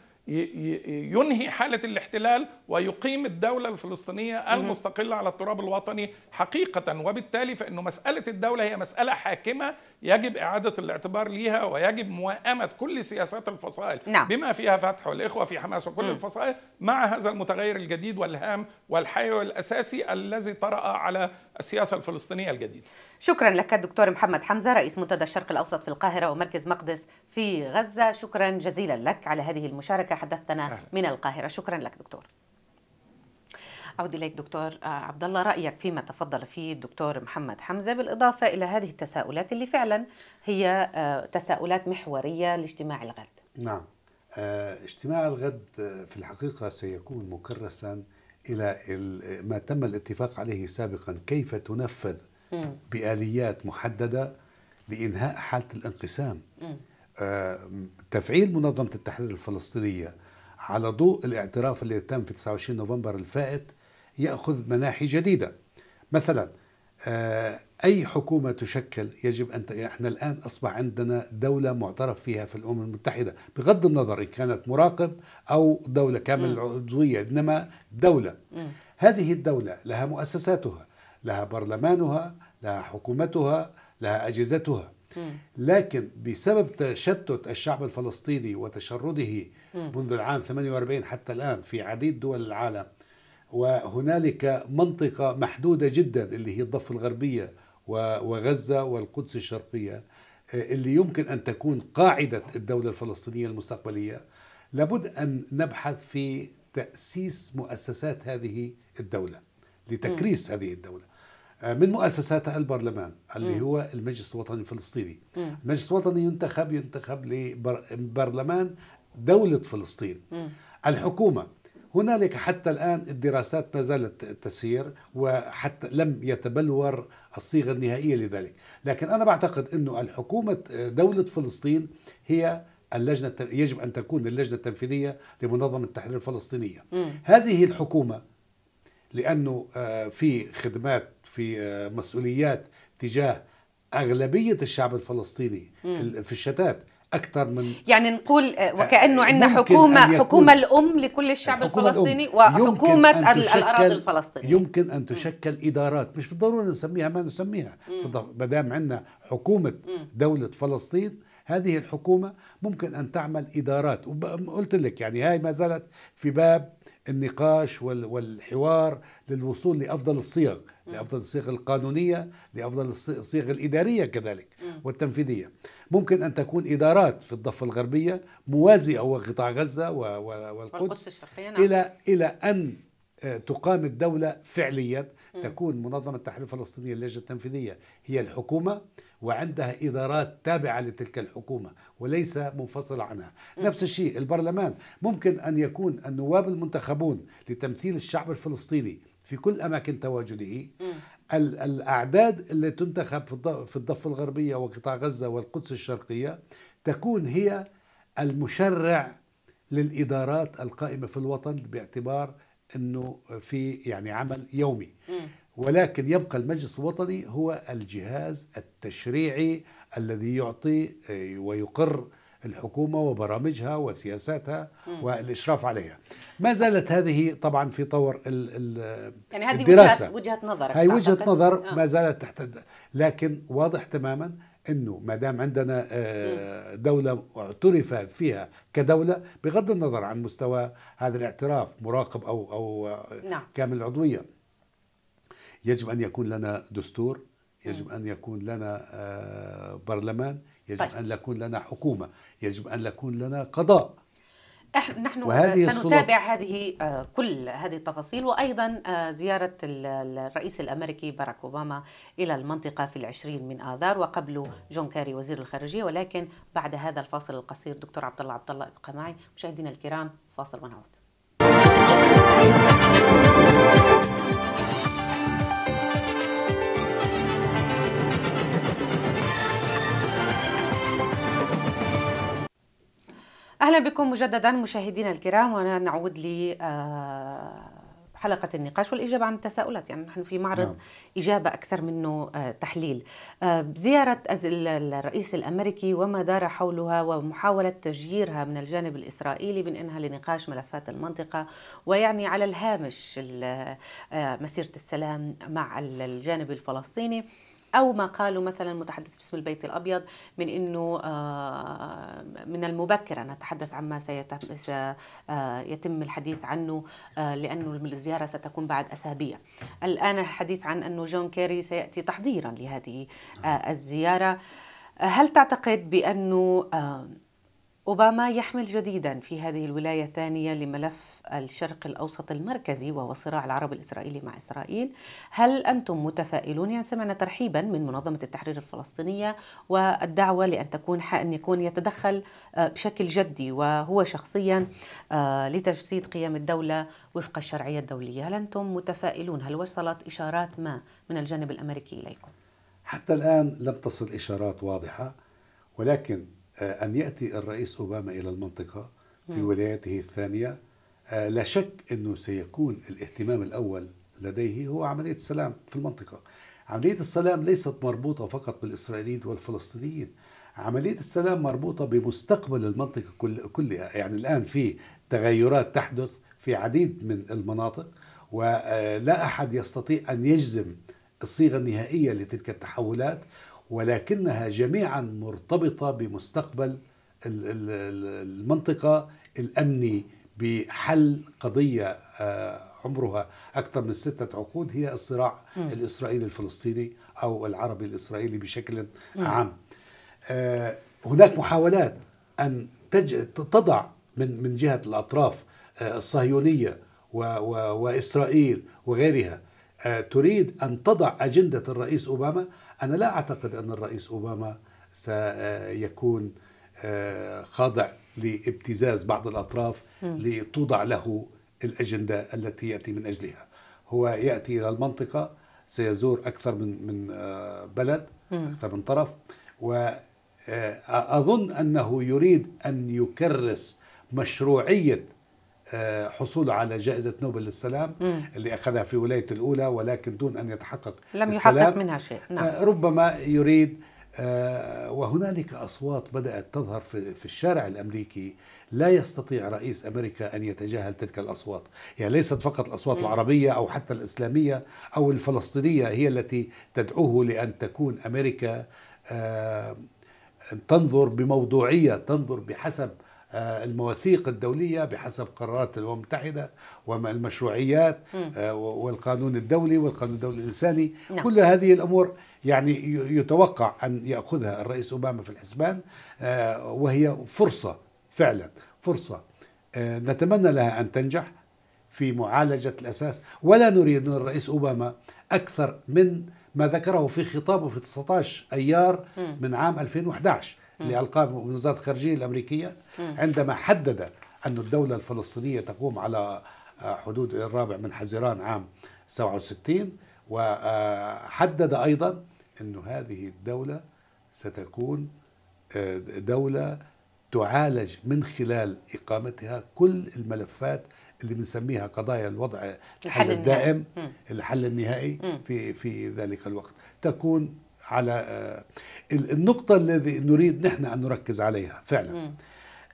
ينهي حالة الاحتلال ويقيم الدولة الفلسطينية المستقلة على التراب الوطني حقيقة وبالتالي فإنه مسألة الدولة هي مسألة حاكمة يجب إعادة الاعتبار ليها ويجب موائمة كل سياسات الفصائل نعم. بما فيها فتح والإخوة في حماس وكل م. الفصائل مع هذا المتغير الجديد والهام والحيوي الأساسي الذي طرأ على السياسة الفلسطينية الجديدة شكرا لك الدكتور محمد حمزة رئيس منتدى الشرق الأوسط في القاهرة ومركز مقدس في غزة شكرا جزيلا لك على هذه المشاركة حدثتنا أهلا. من القاهرة شكرا لك دكتور أعود إليك دكتور عبد الله رأيك فيما تفضل فيه الدكتور محمد حمزة بالإضافة إلى هذه التساؤلات اللي فعلا هي آه، تساؤلات محورية لاجتماع الغد نعم آه، اجتماع الغد في الحقيقة سيكون مكرسا إلى ما تم الاتفاق عليه سابقا كيف تنفذ بآليات محددة لإنهاء حالة الانقسام آه، تفعيل منظمة التحرير الفلسطينية على ضوء الاعتراف الذي تم في 29 نوفمبر الفائت يأخذ مناحي جديدة مثلا آه، أي حكومة تشكل يجب أن إحنا الآن أصبح عندنا دولة معترف فيها في الأمم المتحدة بغض النظر إن كانت مراقب أو دولة كامل العضوية إنما دولة هذه الدولة لها مؤسساتها لها برلمانها لها حكومتها لها أجهزتها لكن بسبب تشتت الشعب الفلسطيني وتشرده منذ العام 48 حتى الآن في عديد دول العالم وهنالك منطقة محدودة جدا اللي هي الضفة الغربية وغزة والقدس الشرقية آه، اللي يمكن أن تكون قاعدة الدولة الفلسطينية المستقبلية لابد أن نبحث في تأسيس مؤسسات هذه الدولة لتكريس م. هذه الدولة آه، من مؤسساتها البرلمان اللي م. هو المجلس الوطني الفلسطيني م. المجلس الوطني ينتخب ينتخب لبرلمان دولة فلسطين م. الحكومة هنالك حتى الآن الدراسات ما زالت تسير وحتى لم يتبلور الصيغة النهائية لذلك لكن أنا بعتقد أنه الحكومة دولة فلسطين هي اللجنة يجب أن تكون اللجنة التنفيذية لمنظمة التحرير الفلسطينية م. هذه الحكومة لأنه آه، في خدمات في آه، مسؤوليات تجاه أغلبية الشعب الفلسطيني م. في الشتات اكثر من يعني نقول آه، آه، وكانه عندنا حكومه حكومه الام لكل الشعب الفلسطيني وحكومه الاراضي الفلسطينيه يمكن ان تشكل م. ادارات مش بالضروره نسميها ما نسميها ما دام عندنا حكومه دوله فلسطين هذه الحكومه ممكن ان تعمل ادارات وقلت لك يعني هاي ما زالت في باب النقاش والحوار للوصول لافضل الصيغ لافضل الصيغ القانونيه لافضل الصيغ الاداريه كذلك والتنفيذيه ممكن ان تكون ادارات في الضفه الغربيه موازيه وقطاع غزه والقدس نعم. الى الى ان آه، تقام الدولة فعليا تكون منظمة التحرير الفلسطينية اللجنة التنفيذية هي الحكومة وعندها إدارات تابعة لتلك الحكومة وليس منفصلة عنها نفس الشيء البرلمان ممكن أن يكون النواب المنتخبون لتمثيل الشعب الفلسطيني في كل أماكن تواجده الأعداد التي تنتخب في الضفة الغربية وقطاع غزة والقدس الشرقية تكون هي المشرع للإدارات القائمة في الوطن باعتبار أنه في يعني عمل يومي ولكن يبقى المجلس الوطني هو الجهاز التشريعي الذي يعطي آه، ويقر الحكومة وبرامجها وسياساتها والإشراف عليها ما زالت هذه طبعا في طور الـ الـ يعني هذه الدراسة وجهة نظرك هذه وجهة نظر آه. ما زالت تحت لكن واضح تماما انه ما دام عندنا آه، دوله اعترف فيها كدوله بغض النظر عن مستوى هذا الاعتراف مراقب او او نعم. كامل العضويه يجب أن يكون لنا دستور يجب أن يكون لنا آه، برلمان يجب طيب. أن يكون لنا حكومة يجب أن يكون لنا قضاء نحن آه، وهذه سنتابع هذه آه، كل هذه التفاصيل وايضا زياره الرئيس الامريكي باراك اوباما الى المنطقه في العشرين من اذار وقبله جون كاري وزير الخارجيه ولكن بعد هذا الفاصل القصير دكتور عبد الله عبد الله ابقى معي مشاهدينا الكرام فاصل ونعود اهلا بكم مجددا مشاهدينا الكرام ونعود ل آه، حلقة النقاش والإجابة عن التساؤلات يعني نحن في معرض نعم. إجابة أكثر منه آه، تحليل آه، زيارة الرئيس الأمريكي وما دار حولها ومحاولة تجييرها من الجانب الإسرائيلي من إنها لنقاش ملفات المنطقة ويعني على الهامش مسيرة السلام مع الجانب الفلسطيني او ما قاله مثلا متحدث باسم البيت الابيض من انه آه، من المبكر ان نتحدث عما سيتم آه، الحديث عنه آه، لانه الزياره ستكون بعد اسابيع. الان الحديث عن انه جون كيري سياتي تحضيرا لهذه الزياره. هل تعتقد بانه أوباما يحمل جديدا في هذه الولاية الثانية لملف الشرق الأوسط المركزي وهو صراع العرب الإسرائيلي مع إسرائيل هل أنتم متفائلون؟ يعني سمعنا ترحيبا من منظمة التحرير الفلسطينية والدعوة لأن تكون أن يكون يتدخل آه، بشكل جدي وهو شخصيا آه، لتجسيد قيم الدولة وفق الشرعية الدولية هل أنتم متفائلون؟ هل وصلت إشارات ما من الجانب الأمريكي إليكم؟ حتى الآن لم تصل إشارات واضحة ولكن آه، أن يأتي الرئيس أوباما إلى المنطقة في نعم. ولايته الثانية آه، لا شك أنه سيكون الاهتمام الأول لديه هو عملية السلام في المنطقة عملية السلام ليست مربوطة فقط بالإسرائيليين والفلسطينيين عملية السلام مربوطة بمستقبل المنطقة كلها يعني الآن في تغيرات تحدث في عديد من المناطق ولا آه، أحد يستطيع أن يجزم الصيغة النهائية لتلك التحولات ولكنها جميعا مرتبطه بمستقبل المنطقه الامني بحل قضيه آه، عمرها أكثر من ستة عقود هي الصراع م. الإسرائيلي الفلسطيني أو العربي الإسرائيلي بشكل م. عام آه، هناك محاولات أن تضع من من جهة الأطراف آه، الصهيونية وإسرائيل وغيرها تريد أن تضع أجندة الرئيس أوباما أنا لا أعتقد أن الرئيس أوباما سيكون آه، خاضع لابتزاز بعض الأطراف لتوضع له الأجندة التي يأتي من أجلها هو يأتي إلى المنطقة سيزور أكثر من من آه، بلد أكثر من طرف وأظن آه، أنه يريد أن يكرس مشروعية آه، حصوله على جائزة نوبل للسلام اللي أخذها في ولاية الأولى ولكن دون أن يتحقق لم السلام. يحقق منها شيء نعم. آه، ربما يريد آه، وهنالك أصوات بدأت تظهر في الشارع الأمريكي لا يستطيع رئيس أمريكا أن يتجاهل تلك الأصوات يعني ليست فقط الأصوات العربية أو حتى الإسلامية أو الفلسطينية هي التي تدعوه لأن تكون أمريكا تنظر بموضوعية تنظر بحسب آه، المواثيق الدولية بحسب قرارات الأمم المتحدة والمشروعيات آه، والقانون الدولي والقانون الدولي الإنساني نعم. كل هذه الأمور يعني يتوقع أن يأخذها الرئيس أوباما في الحسبان آه، وهي فرصة فعلا فرصة نتمنى لها أن تنجح في معالجة الأساس ولا نريد من الرئيس أوباما أكثر من ما ذكره في خطابه في 19 أيار من عام 2011 لألقاب وزارة الخارجية الأمريكية عندما حدد أن الدولة الفلسطينية تقوم على آه، حدود الرابع من حزيران عام 67 وحدد آه، أيضا أن هذه الدولة ستكون آه، دولة تعالج من خلال إقامتها كل الملفات اللي بنسميها قضايا الوضع الحل الدائم الحل النهائي في في ذلك الوقت تكون على آه، النقطة الذي نريد نحن أن نركز عليها فعلا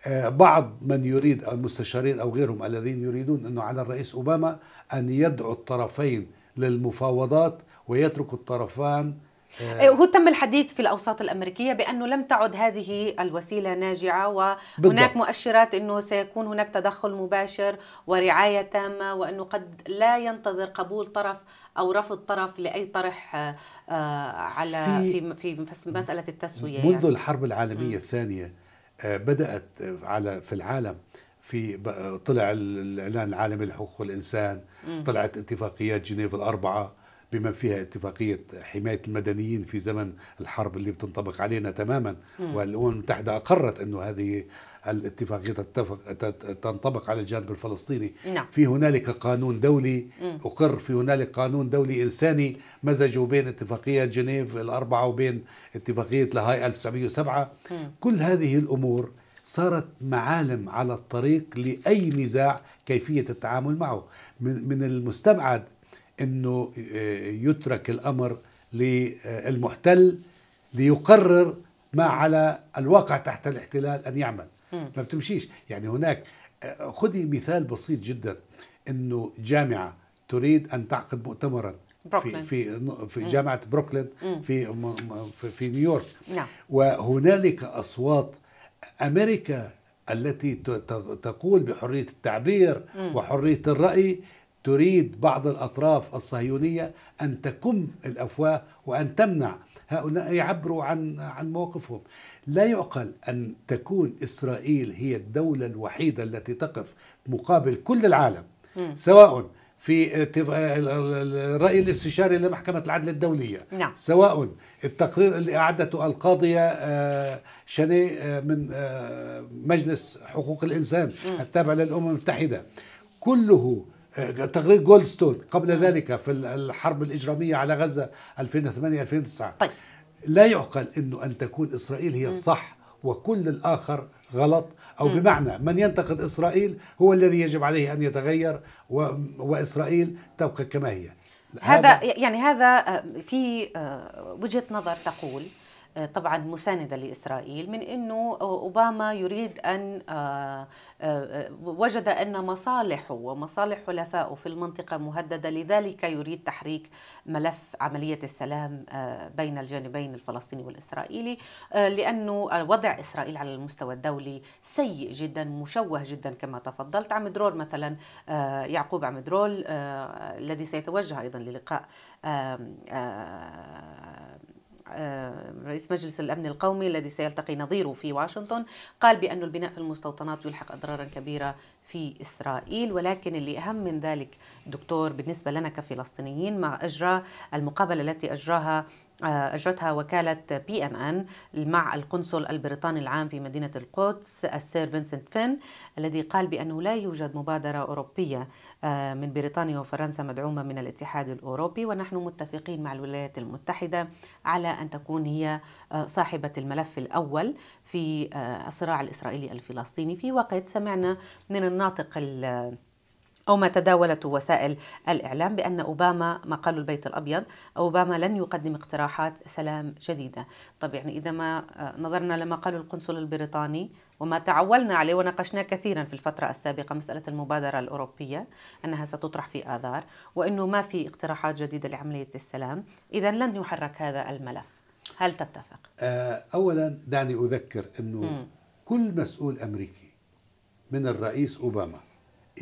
آه، بعض من يريد المستشارين أو غيرهم الذين يريدون أنه على الرئيس أوباما أن يدعو الطرفين للمفاوضات ويترك الطرفان آه، هو تم الحديث في الاوساط الامريكيه بانه لم تعد هذه الوسيله ناجعه وهناك مؤشرات انه سيكون هناك تدخل مباشر ورعايه تامه وانه قد لا ينتظر قبول طرف او رفض طرف لاي طرح آه، آه، على في في, في مساله التسويه يعني. منذ يعني. الحرب العالميه الثانيه آه، بدات على في العالم في طلع الاعلان العالمي لحقوق الانسان طلعت اتفاقيات جنيف الاربعه بما فيها اتفاقية حماية المدنيين في زمن الحرب اللي بتنطبق علينا تماما والأمم المتحدة أقرت أنه هذه الاتفاقية تتفق تنطبق على الجانب الفلسطيني نعم. في هنالك قانون دولي أقر في هنالك قانون دولي إنساني مزجوا بين اتفاقية جنيف الأربعة وبين اتفاقية لاهاي 1907 م. كل هذه الأمور صارت معالم على الطريق لأي نزاع كيفية التعامل معه من, من المستبعد أنه آه، يترك الأمر للمحتل ليقرر ما على الواقع تحت الاحتلال أن يعمل ما بتمشيش يعني هناك آه، خذي مثال بسيط جدا انه جامعه تريد ان تعقد مؤتمرا بروكلين. في في في جامعه بروكلين في في نيويورك نعم. وهنالك اصوات امريكا التي تقول بحريه التعبير وحريه الراي تريد بعض الأطراف الصهيونية أن تكم الأفواه وأن تمنع هؤلاء يعبروا عن عن موقفهم لا يعقل أن تكون إسرائيل هي الدولة الوحيدة التي تقف مقابل كل العالم سواء في الرأي الاستشاري لمحكمة العدل الدولية نعم. سواء التقرير اللي أعدته القاضية آه، شني آه، من آه، مجلس حقوق الإنسان التابع للأمم المتحدة كله آه، تقرير جولدستون قبل ذلك في الحرب الإجرامية على غزة 2008-2009 طيب. لا يعقل أنه أن تكون إسرائيل هي الصح وكل الآخر غلط أو م. بمعنى من ينتقد إسرائيل هو الذي يجب عليه أن يتغير و... وإسرائيل تبقى كما هي هذا, هذا يعني هذا آه، في آه، وجهة نظر تقول طبعا مساندة لإسرائيل من أنه أوباما يريد أن آه، آه، وجد أن مصالحه ومصالح حلفائه في المنطقة مهددة لذلك يريد تحريك ملف عملية السلام آه، بين الجانبين الفلسطيني والإسرائيلي لأنه وضع إسرائيل على المستوى الدولي سيء جدا مشوه جدا كما تفضلت عمدرول مثلا يعقوب عمدرول الذي سيتوجه أيضا للقاء آه، رئيس مجلس الأمن القومي الذي سيلتقي نظيره في واشنطن قال بأن البناء في المستوطنات يلحق أضرارا كبيرة في إسرائيل ولكن اللي أهم من ذلك دكتور بالنسبة لنا كفلسطينيين مع أجرى المقابلة التي أجراها آه، أجرتها وكالة بي أن أن مع القنصل البريطاني العام في مدينة القدس السير فينسنت فين الذي قال بأنه لا يوجد مبادرة أوروبية آه، من بريطانيا وفرنسا مدعومة من الاتحاد الأوروبي ونحن متفقين مع الولايات المتحدة على أن تكون هي آه، صاحبة الملف الأول في الصراع الإسرائيلي الفلسطيني في وقت سمعنا من الناطق أو ما تداولته وسائل الإعلام بأن أوباما ما قاله البيت الأبيض أوباما لن يقدم اقتراحات سلام جديدة طب يعني إذا ما آه، نظرنا لما قاله القنصل البريطاني وما تعولنا عليه وناقشناه كثيرا في الفترة السابقة مسألة المبادرة الأوروبية أنها ستطرح في آذار وأنه ما في اقتراحات جديدة لعملية السلام إذا لن يحرك هذا الملف هل تتفق؟ آه، أولا دعني أذكر أنه كل مسؤول أمريكي من الرئيس أوباما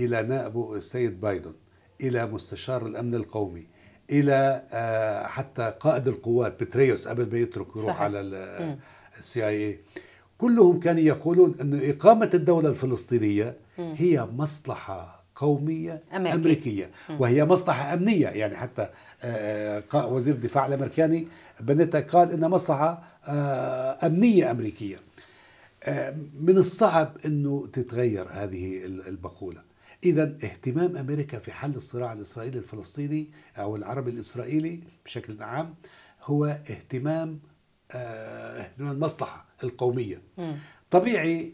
إلى نائبه السيد بايدن إلى مستشار الأمن القومي إلى آه، حتى قائد القوات بتريوس قبل ما يترك يروح على السي اي اي كلهم كانوا يقولون أن إقامة الدولة الفلسطينية هي مصلحة قومية أمريكي. أمريكية وهي مصلحة أمنية يعني حتى آه، وزير الدفاع الأمريكي بنتا قال إنها مصلحة آه، أمنية أمريكية من الصعب أنه تتغير هذه البقولة إذا اهتمام أمريكا في حل الصراع الإسرائيلي الفلسطيني أو العربي الإسرائيلي بشكل عام هو اهتمام آه، اهتمام المصلحة القومية طبيعي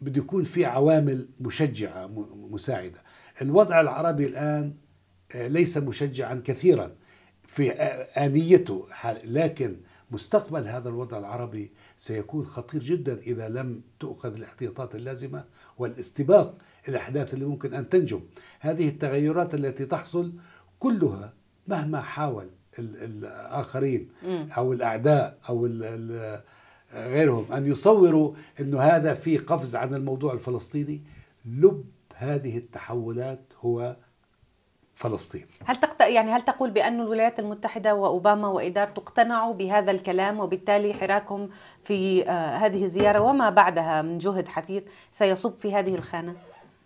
بده يكون في عوامل مشجعة مساعدة الوضع العربي الآن آه، ليس مشجعا كثيرا في آه، آنيته لكن مستقبل هذا الوضع العربي سيكون خطير جدا إذا لم تؤخذ الاحتياطات اللازمة والاستباق الأحداث اللي ممكن أن تنجم هذه التغيرات التي تحصل كلها مهما حاول الآخرين أو الأعداء أو غيرهم أن يصوروا أنه هذا في قفز عن الموضوع الفلسطيني لب هذه التحولات هو فلسطين هل تقت... يعني هل تقول بأن الولايات المتحدة وأوباما وإدارته اقتنعوا بهذا الكلام وبالتالي حراكهم في آه، هذه الزيارة وما بعدها من جهد حثيث سيصب في هذه الخانة؟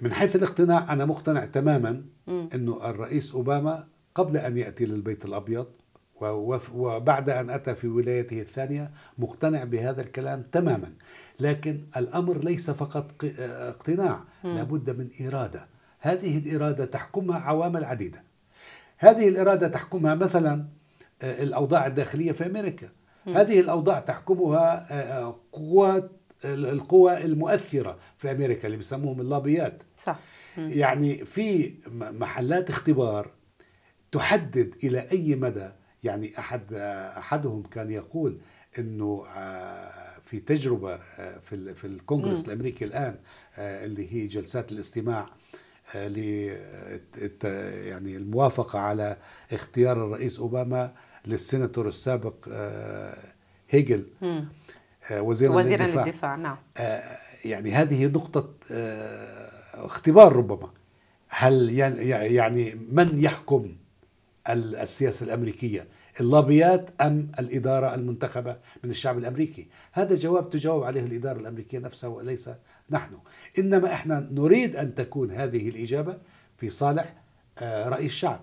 من حيث الاقتناع أنا مقتنع تماما أنه الرئيس أوباما قبل أن يأتي للبيت الأبيض وبعد أن أتى في ولايته الثانية مقتنع بهذا الكلام تماما لكن الأمر ليس فقط اقتناع لابد من إرادة هذه الإرادة تحكمها عوامل عديدة هذه الإرادة تحكمها مثلا آه، الأوضاع الداخلية في أمريكا هذه الأوضاع تحكمها آه، آه، قوات القوى المؤثرة في أمريكا اللي بيسموهم اللابيات صح يعني في محلات اختبار تحدد إلى أي مدى يعني أحد أحدهم كان يقول أنه آه، في تجربة آه، في في الكونغرس الأمريكي الآن آه، اللي هي جلسات الاستماع ل يعني الموافقة على اختيار الرئيس أوباما للسيناتور السابق هيجل آه، وزيرا, وزيرا للدفاع, للدفاع نعم. آه، يعني هذه نقطة آه، اختبار ربما هل يعني, يعني من يحكم السياسة الأمريكية اللابيات أم الإدارة المنتخبة من الشعب الأمريكي هذا جواب تجاوب عليه الإدارة الأمريكية نفسها وليس نحن إنما إحنا نريد أن تكون هذه الإجابة في صالح رأي الشعب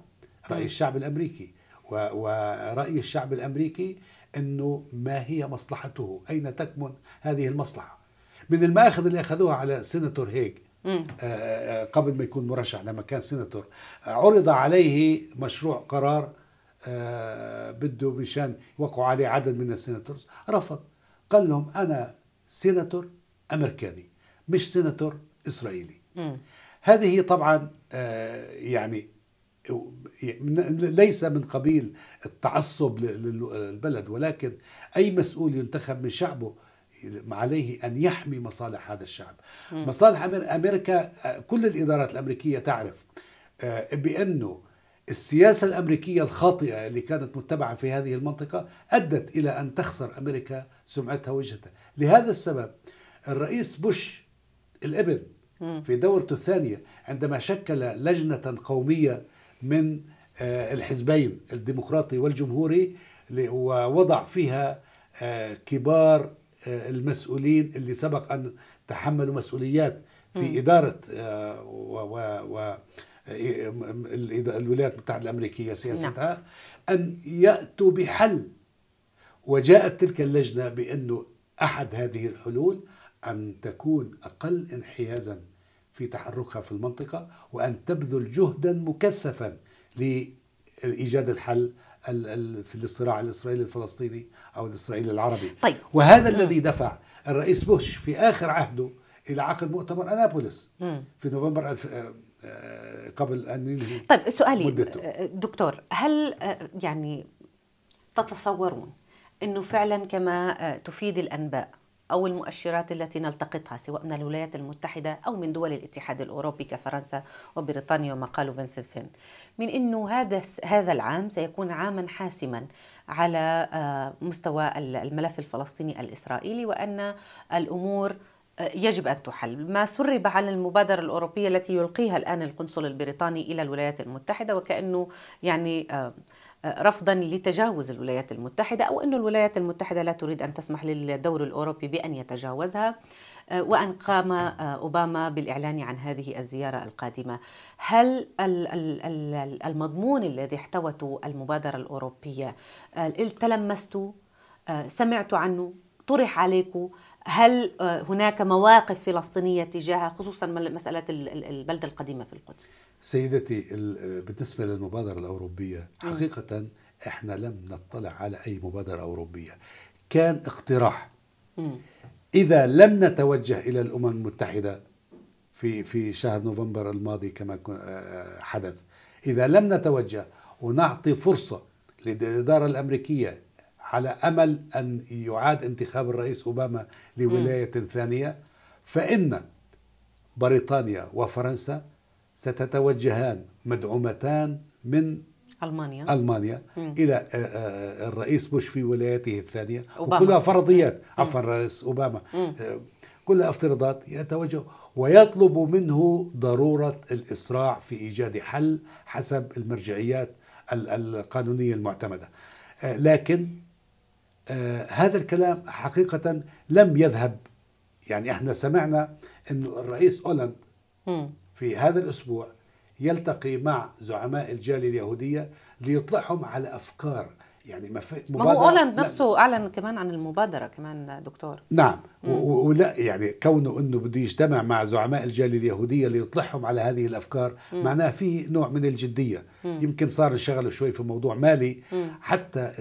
رأي الشعب الأمريكي ورأي الشعب الأمريكي انه ما هي مصلحته اين تكمن هذه المصلحه من المآخذ اللي اخذوها على سيناتور هيج آه، آه، قبل ما يكون مرشح لما كان سيناتور عرض عليه مشروع قرار آه، بده مشان يوقعوا عليه عدد من السيناتورز رفض قال لهم انا سيناتور امريكاني مش سيناتور اسرائيلي هذه طبعا يعني ليس من قبيل التعصب للبلد ولكن أي مسؤول ينتخب من شعبه عليه أن يحمي مصالح هذا الشعب مصالح أمريكا آه، كل الإدارات الأمريكية تعرف آه، بأنه السياسة الأمريكية الخاطئة اللي كانت متبعة في هذه المنطقة أدت إلى أن تخسر أمريكا سمعتها وجهتها لهذا السبب الرئيس بوش الابن في دورته الثانية عندما شكل لجنة قومية من آه، الحزبين الديمقراطي والجمهوري ووضع فيها آه، كبار آه، المسؤولين اللي سبق أن تحملوا مسؤوليات في م. إدارة و, و, و الولايات المتحدة الأمريكية سياستها نعم. أن يأتوا بحل وجاءت تلك اللجنة بأنه أحد هذه الحلول أن تكون أقل انحيازا في تحركها في المنطقة وأن تبذل جهدا مكثفا لإيجاد الحل في الصراع الإسرائيلي الفلسطيني أو الإسرائيلي العربي طيب. وهذا الذي دفع الرئيس بوش في آخر عهده إلى عقد مؤتمر أنابوليس في نوفمبر الف... آه، آه، قبل أن ينهي طيب سؤالي مدته. آه، دكتور هل يعني تتصورون أنه فعلا كما تفيد الأنباء أو المؤشرات التي نلتقطها سواء من الولايات المتحدة أو من دول الاتحاد الأوروبي كفرنسا وبريطانيا وما قاله فينسنت فين من أنه هذا هذا العام سيكون عاما حاسما على آه، مستوى الملف الفلسطيني الإسرائيلي وأن الأمور آه، يجب أن تحل ما سرب على المبادرة الأوروبية التي يلقيها الآن القنصل البريطاني إلى الولايات المتحدة وكأنه يعني آه، رفضا لتجاوز الولايات المتحدة أو أن الولايات المتحدة لا تريد أن تسمح للدور الأوروبي بأن يتجاوزها آه، وأن قام آه، أوباما بالإعلان عن هذه الزيارة القادمة هل المضمون الذي احتوته المبادرة الأوروبية آه، تلمستوا سمعتوا عنه طرح عليكم هل آه، هناك مواقف فلسطينية تجاهها خصوصا مسألة البلدة القديمة في القدس سيدتي بالنسبة للمبادرة الأوروبية حقيقة احنا لم نطلع على أي مبادرة أوروبية كان اقتراح إذا لم نتوجه إلى الأمم المتحدة في في شهر نوفمبر الماضي كما آه، حدث إذا لم نتوجه ونعطي فرصة للإدارة الأمريكية على امل ان يعاد انتخاب الرئيس اوباما لولايه م. ثانيه فان بريطانيا وفرنسا ستتوجهان مدعومتان من المانيا المانيا الى آه، آه، الرئيس بوش في ولايته الثانيه أوباما. وكلها فرضيات عفوا الرئيس اوباما آه، كلها افتراضات يتوجه ويطلب منه ضروره الاسراع في ايجاد حل حسب المرجعيات القانونيه المعتمده لكن آه، هذا الكلام حقيقة لم يذهب يعني احنا سمعنا أن الرئيس أولاند في هذا الأسبوع يلتقي مع زعماء الجالية اليهودية ليطلعهم على أفكار يعني ما في مبادرة ما هو هولاند نفسه اعلن كمان عن المبادره كمان دكتور نعم ولا يعني كونه انه بده يجتمع مع زعماء الجاليه اليهوديه ليطلعهم على هذه الافكار مم. معناه في نوع من الجديه مم. يمكن صار انشغلوا شوي في موضوع مالي مم. حتى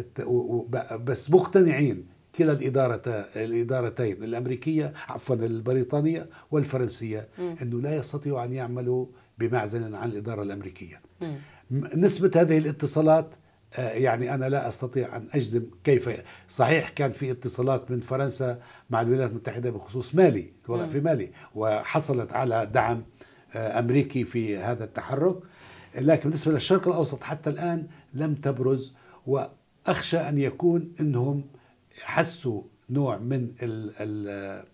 بس مقتنعين كلا الإدارة الإدارتين الأمريكية عفوا البريطانية والفرنسية مم. أنه لا يستطيعوا أن يعملوا بمعزل عن الإدارة الأمريكية مم. نسبة هذه الاتصالات آه، يعني انا لا استطيع ان اجزم كيف صحيح كان في اتصالات من فرنسا مع الولايات المتحده بخصوص مالي الوضع في مالي وحصلت على دعم آه، امريكي في هذا التحرك لكن بالنسبه للشرق الاوسط حتى الان لم تبرز واخشى ان يكون انهم حسوا نوع من ال الـ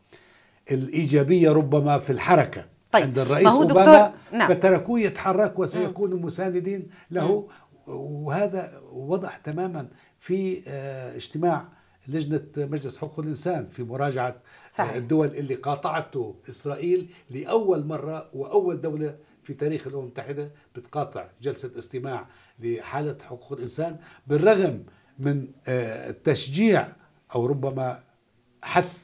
الايجابيه ربما في الحركه طيب. عند الرئيس ما هو اوباما نعم. فتركوه يتحرك وسيكونوا مساندين له وهذا وضح تماما في آه، اجتماع لجنة مجلس حقوق الإنسان في مراجعة آه، صحيح. الدول اللي قاطعته إسرائيل لأول مرة وأول دولة في تاريخ الأمم المتحدة بتقاطع جلسة استماع لحالة حقوق الإنسان بالرغم من آه، تشجيع أو ربما حث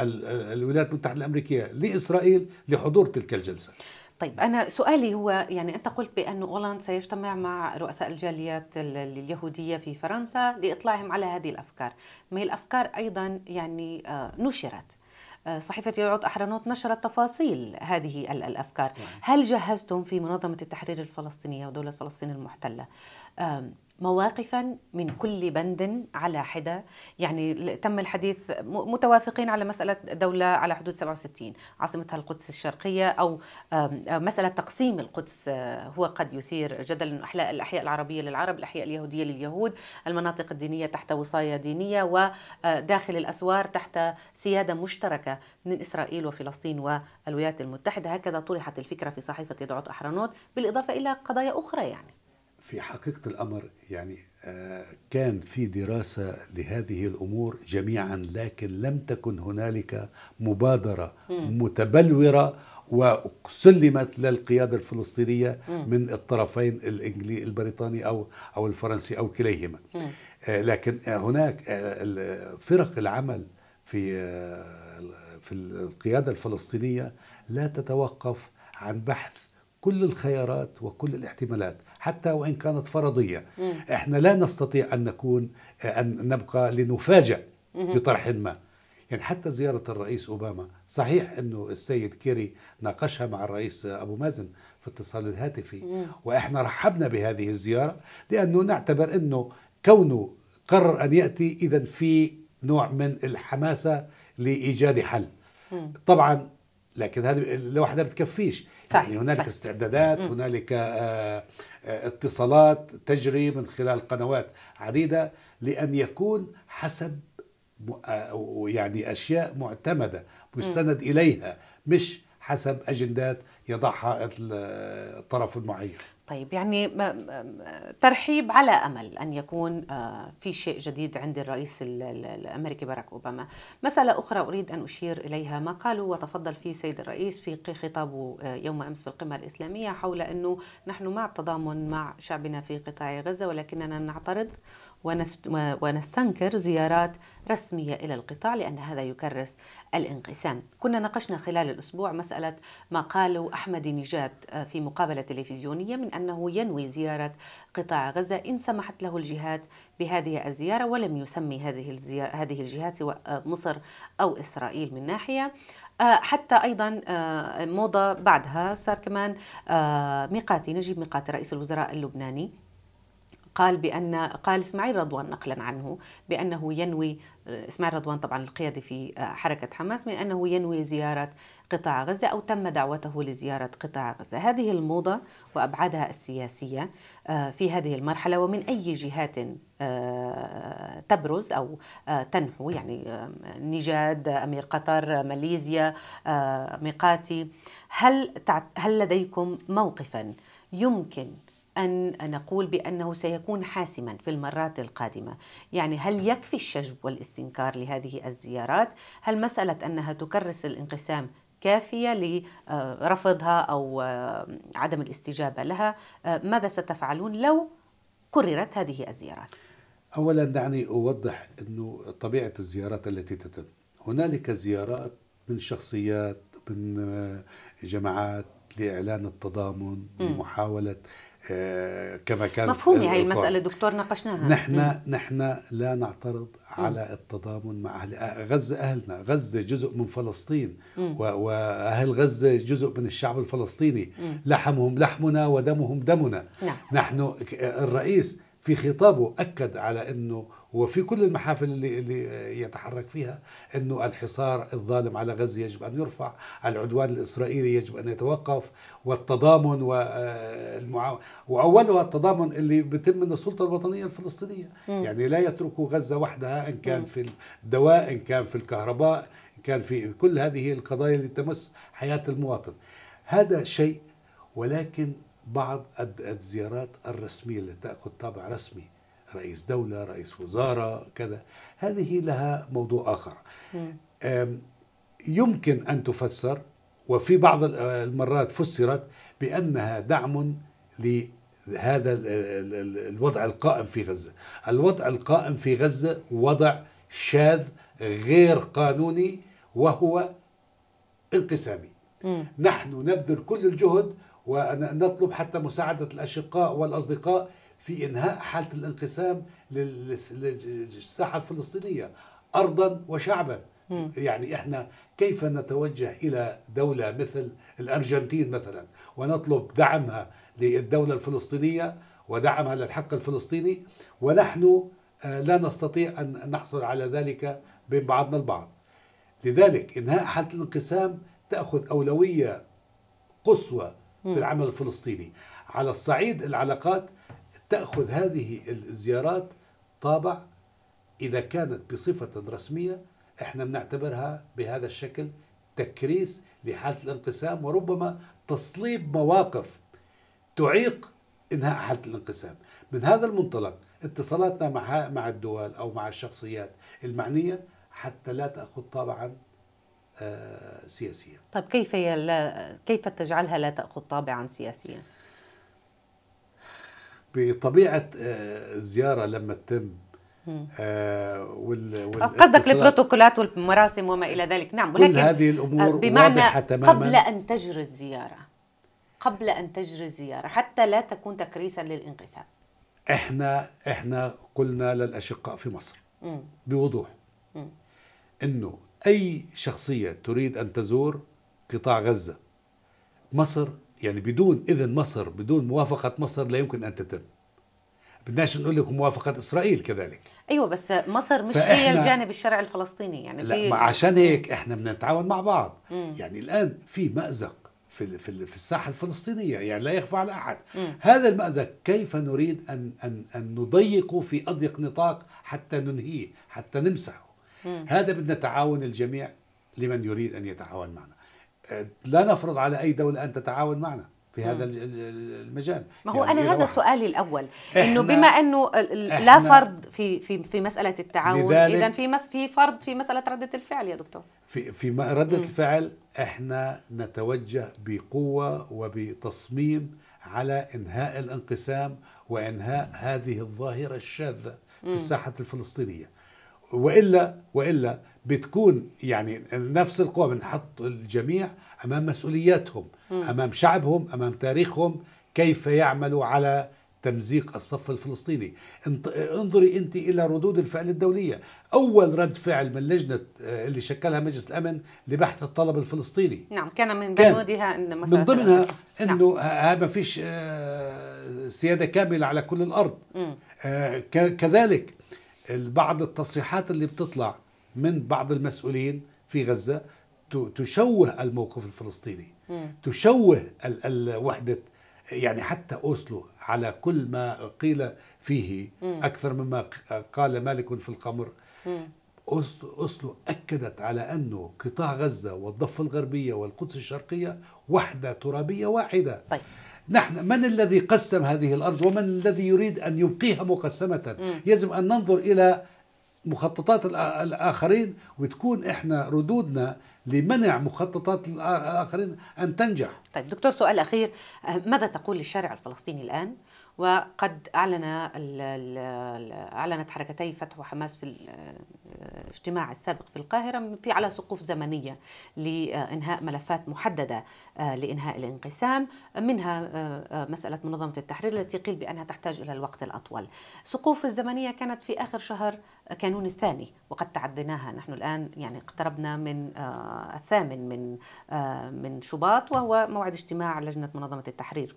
الولايات المتحدة الأمريكية لإسرائيل لحضور تلك الجلسة طيب أنا سؤالي هو يعني أنت قلت بأن أولاند سيجتمع مع رؤساء الجاليات اليهودية في فرنسا لإطلاعهم على هذه الأفكار ما هي الأفكار أيضا يعني آه، نشرت آه، صحيفة يعود أحرنوت نشرت تفاصيل هذه الأفكار هل جهزتم في منظمة التحرير الفلسطينية ودولة فلسطين المحتلة مواقفا من كل بند على حدة يعني تم الحديث متوافقين على مسألة دولة على حدود 67 عاصمتها القدس الشرقية أو مسألة تقسيم القدس آه، هو قد يثير جدل أحلاء الأحياء العربية للعرب الأحياء اليهودية لليهود المناطق الدينية تحت وصاية دينية وداخل آه، الأسوار تحت سيادة مشتركة من إسرائيل وفلسطين والولايات المتحدة هكذا طرحت الفكرة في صحيفة يدعوت أحرانوت بالإضافة إلى قضايا أخرى يعني في حقيقة الأمر يعني آه، كان في دراسة لهذه الأمور جميعا لكن لم تكن هنالك مبادرة متبلورة وسلمت للقيادة الفلسطينية من الطرفين الإنجلي البريطاني أو أو الفرنسي أو كليهما آه، لكن آه، هناك فرق العمل في في القيادة الفلسطينية لا تتوقف عن بحث كل الخيارات وكل الاحتمالات حتى وان كانت فرضيه مم. احنا لا نستطيع ان نكون ان نبقى لنفاجأ بطرح ما يعني حتى زيارة الرئيس أوباما صحيح أنه السيد كيري ناقشها مع الرئيس أبو مازن في اتصال الهاتفي مم. وإحنا رحبنا بهذه الزيارة لأنه نعتبر أنه كونه قرر أن يأتي إذا في نوع من الحماسة لإيجاد حل مم. طبعا لكن هذه لوحدها بتكفيش صحيح. يعني هنالك صحيح. استعدادات هنالك آه، آه، اتصالات تجري من خلال قنوات عديدة لأن يكون حسب آه، يعني أشياء معتمدة مستند إليها مش حسب أجندات يضعها الطرف المعين طيب يعني ترحيب على امل ان يكون آه، في شيء جديد عند الرئيس الامريكي باراك اوباما. مساله اخرى اريد ان اشير اليها ما قاله وتفضل فيه سيد الرئيس في خطابه آه، يوم امس بالقمه الاسلاميه حول انه نحن مع التضامن مع شعبنا في قطاع غزه ولكننا نعترض ونستنكر زيارات رسمية إلى القطاع لأن هذا يكرس الانقسام كنا ناقشنا خلال الأسبوع مسألة ما قاله أحمد نجاد آه، في مقابلة تلفزيونية من أنه ينوي زيارة قطاع غزة إن سمحت له الجهات بهذه الزيارة ولم يسمي هذه هذه الجهات سواء آه، مصر أو إسرائيل من ناحية آه، حتى ايضا موضه بعدها صار كمان ميقاتي نجيب ميقاتي رئيس الوزراء اللبناني قال بأن قال إسماعيل رضوان نقلا عنه بأنه ينوي إسماعيل رضوان طبعا القيادي في آه، حركة حماس من أنه ينوي زيارة قطاع غزة أو تم دعوته لزيارة قطاع غزة هذه الموضة وأبعادها السياسية آه، في هذه المرحلة ومن أي جهات آه، تبرز أو تنحو يعني نجاد أمير قطر ماليزيا ميقاتي هل, هل لديكم موقفا يمكن أن نقول بأنه سيكون حاسما في المرات القادمة يعني هل يكفي الشجب والاستنكار لهذه الزيارات؟ هل مسألة أنها تكرس الانقسام كافية لرفضها أو عدم الاستجابة لها ماذا ستفعلون لو كررت هذه الزيارات؟ أولا دعني أوضح أنه طبيعة الزيارات التي تتم هنالك زيارات من شخصيات من جماعات لإعلان التضامن م. لمحاولة آه، كما كان مفهومة هاي المسألة دكتور ناقشناها نحن نحن لا نعترض على مم. التضامن مع أهل غزة أهلنا غزة جزء من فلسطين مم. وأهل غزة جزء من الشعب الفلسطيني مم. لحمهم لحمنا ودمهم دمنا نعم. نحن الرئيس في خطابه أكد على أنه وفي كل المحافل اللي, اللي يتحرك فيها انه الحصار الظالم على غزه يجب ان يرفع، العدوان الاسرائيلي يجب ان يتوقف، والتضامن والمعاو... واولها التضامن اللي بتم من السلطه الوطنيه الفلسطينيه، م. يعني لا يتركوا غزه وحدها ان كان م. في الدواء، ان كان في الكهرباء، ان كان في كل هذه القضايا اللي تمس حياه المواطن. هذا شيء ولكن بعض الزيارات الرسميه اللي تاخذ طابع رسمي رئيس دولة رئيس وزارة كذا هذه لها موضوع آخر يمكن أن تفسر وفي بعض المرات فسرت بأنها دعم لهذا الوضع القائم في غزة الوضع القائم في غزة وضع شاذ غير قانوني وهو انقسامي نحن نبذل كل الجهد ونطلب حتى مساعدة الأشقاء والأصدقاء في إنهاء حالة الانقسام للساحة الفلسطينية أرضا وشعبا يعني احنا كيف نتوجه الى دوله مثل الارجنتين مثلا ونطلب دعمها للدوله الفلسطينيه ودعمها للحق الفلسطيني ونحن آه، لا نستطيع ان نحصل على ذلك بين بعضنا البعض. لذلك انهاء حاله الانقسام تاخذ اولويه قصوى في العمل الفلسطيني. على الصعيد العلاقات تأخذ هذه الزيارات طابع إذا كانت بصفة رسمية احنا بنعتبرها بهذا الشكل تكريس لحالة الانقسام وربما تصليب مواقف تعيق انهاء حالة الانقسام من هذا المنطلق اتصالاتنا مع مع الدول او مع الشخصيات المعنية حتى لا تأخذ طابعا آه، سياسيا طيب كيف لا كيف تجعلها لا تأخذ طابعا سياسيا؟ بطبيعه آه، الزياره لما تتم آه، وال آه، قصدك البروتوكولات والمراسم وما الى ذلك نعم ولكن كل هذه الامور بمعنى واضحه تماما قبل ان تجري الزياره قبل ان تجري الزياره حتى لا تكون تكريسا للانقسام احنا احنا قلنا للاشقاء في مصر بوضوح انه اي شخصيه تريد ان تزور قطاع غزه مصر يعني بدون إذن مصر بدون موافقة مصر لا يمكن أن تتم بدناش نقول لك موافقة إسرائيل كذلك أيوة بس مصر مش هي الجانب الشرعي الفلسطيني يعني لا ما عشان هيك إحنا بدنا نتعاون مع بعض مم. يعني الآن في مأزق في في في الساحه الفلسطينيه يعني لا يخفى على احد مم. هذا المازق كيف نريد ان ان ان نضيقه في اضيق نطاق حتى ننهيه حتى نمسحه مم. هذا بدنا تعاون الجميع لمن يريد ان يتعاون معنا لا نفرض على أي دولة أن تتعاون معنا في هذا المجال ما هو يعني انا هذا سؤالي الاول انه بما انه لا فرض في في في مساله التعاون اذا في مس في فرض في مساله رده الفعل يا دكتور في في رده الفعل احنا نتوجه بقوه وبتصميم على انهاء الانقسام وانهاء هذه الظاهره الشاذه في الساحه الفلسطينيه والا والا بتكون يعني نفس القوى بنحط الجميع امام مسؤولياتهم م. امام شعبهم امام تاريخهم كيف يعملوا على تمزيق الصف الفلسطيني انظري انت الى ردود الفعل الدوليه اول رد فعل من لجنه آه، اللي شكلها مجلس الامن لبحث الطلب الفلسطيني نعم كان من بنودها ان من ضمنها نعم. انه نعم. ما فيش آه، سياده كامله على كل الارض م. آه، كذلك بعض التصريحات اللي بتطلع من بعض المسؤولين في غزة تشوه الموقف الفلسطيني تشوه الوحدة يعني حتى أوسلو على كل ما قيل فيه أكثر مما قال مالك في القمر م. أوسلو أكدت على أنه قطاع غزة والضفة الغربية والقدس الشرقية وحدة ترابية واحدة طيب. نحن من الذي قسم هذه الأرض ومن الذي يريد أن يبقيها مقسمة يجب أن ننظر إلى مخططات الآخرين وتكون إحنا ردودنا لمنع مخططات الآخرين أن تنجح طيب دكتور سؤال أخير أه، ماذا تقول للشارع الفلسطيني الآن وقد أعلن أعلنت حركتي فتح وحماس في الاجتماع السابق في القاهرة في على سقوف زمنية لإنهاء ملفات محددة أه، لإنهاء الانقسام منها أه، مسألة منظمة التحرير التي قيل بأنها تحتاج إلى الوقت الأطول سقوف الزمنية كانت في آخر شهر كانون الثاني وقد تعديناها نحن الآن يعني اقتربنا من آه، الثامن من آه، من شباط وهو موعد اجتماع لجنة منظمة التحرير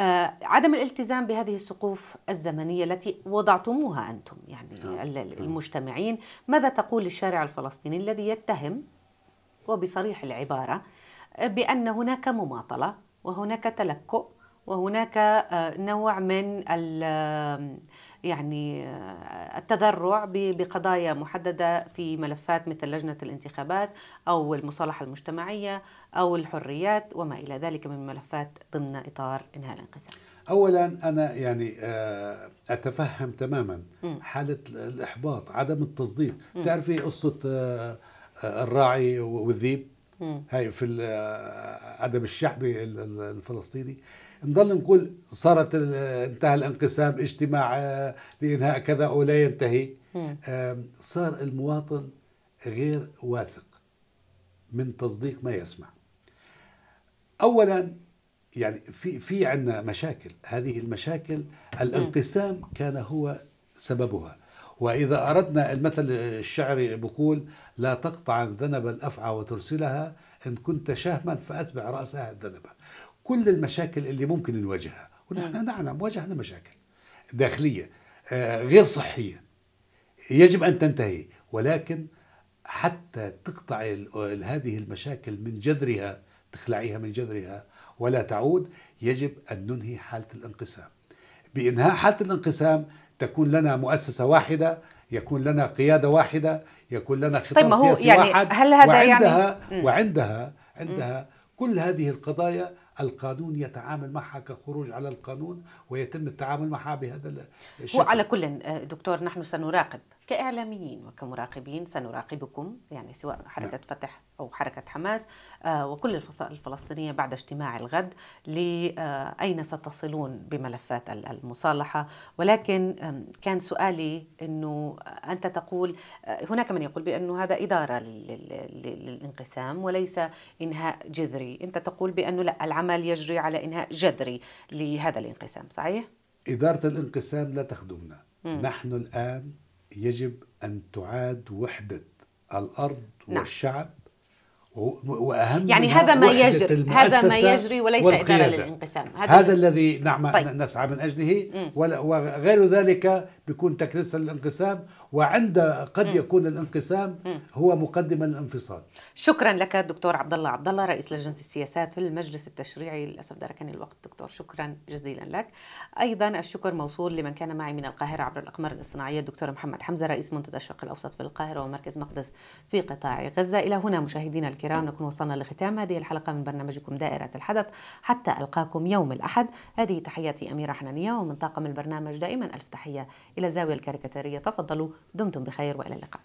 آه، عدم الالتزام بهذه السقوف الزمنية التي وضعتموها أنتم يعني المجتمعين ماذا تقول للشارع الفلسطيني الذي يتهم وبصريح العبارة بأن هناك مماطلة وهناك تلكؤ وهناك نوع من يعني آه، التذرع بقضايا محدده في ملفات مثل لجنه الانتخابات او المصالحه المجتمعيه او الحريات وما الى ذلك من ملفات ضمن اطار انهاء الانقسام. اولا انا يعني آه، اتفهم تماما حاله الاحباط عدم التصديق، بتعرفي إيه قصه آه، الراعي والذيب هاي في عدم الشعبي الفلسطيني نضل نقول صارت انتهى الانقسام اجتماع آه، لانهاء كذا ولا ينتهي صار المواطن غير واثق من تصديق ما يسمع اولا يعني في في عندنا مشاكل هذه المشاكل الانقسام كان هو سببها واذا اردنا المثل الشعري بقول لا تقطع ذنب الافعى وترسلها ان كنت شهما فاتبع راسها الذنبه كل المشاكل اللي ممكن نواجهها ونحن نعلم واجهنا مشاكل داخلية آه، غير صحية يجب أن تنتهي ولكن حتى تقطع هذه المشاكل من جذرها تخلعيها من جذرها ولا تعود يجب أن ننهي حالة الانقسام بإنهاء حالة الانقسام تكون لنا مؤسسة واحدة يكون لنا قيادة واحدة يكون لنا خطاب طيب سياسي يعني واحد هل هذا وعندها يعني... وعندها عندها, عندها كل هذه القضايا القانون يتعامل معها كخروج على القانون ويتم التعامل معها بهذا الشكل وعلى على كل آه، دكتور نحن سنراقب كإعلاميين وكمراقبين سنراقبكم يعني سواء نعم. حركة نعم. فتح أو حركة حماس آه، وكل الفصائل الفلسطينية بعد اجتماع الغد لأين آه، ستصلون بملفات المصالحة ولكن كان سؤالي أنه أنت تقول آه، هناك من يقول بأنه هذا إدارة للانقسام وليس إنهاء جذري أنت تقول بأنه لا العمل يجري على إنهاء جذري لهذا الانقسام صحيح؟ إدارة الانقسام لا تخدمنا نحن الآن يجب أن تعاد وحدة الأرض نعم. والشعب واهم يعني هذا ما يجري هذا ما يجري وليس والقيادة. اثاره للانقسام هذا, هذا الذي نعم طيب. نسعى من اجله وغير ذلك بيكون تكريس الانقسام وعند قد يكون الانقسام هو مقدم للانفصال شكرا لك دكتور عبد الله عبد الله رئيس لجنه السياسات في المجلس التشريعي للاسف دركني الوقت دكتور شكرا جزيلا لك ايضا الشكر موصول لمن كان معي من القاهره عبر الاقمار الاصطناعيه الدكتور محمد حمزه رئيس منتدى الشرق الاوسط في القاهره ومركز مقدس في قطاع غزه الى هنا مشاهدينا الكرام نكون وصلنا لختام هذه الحلقه من برنامجكم دائره الحدث حتى القاكم يوم الاحد هذه تحياتي اميره حنانيه ومن طاقم البرنامج دائما الف تحيه إلى الزاوية الكاريكاتيرية تفضلوا دمتم بخير وإلى اللقاء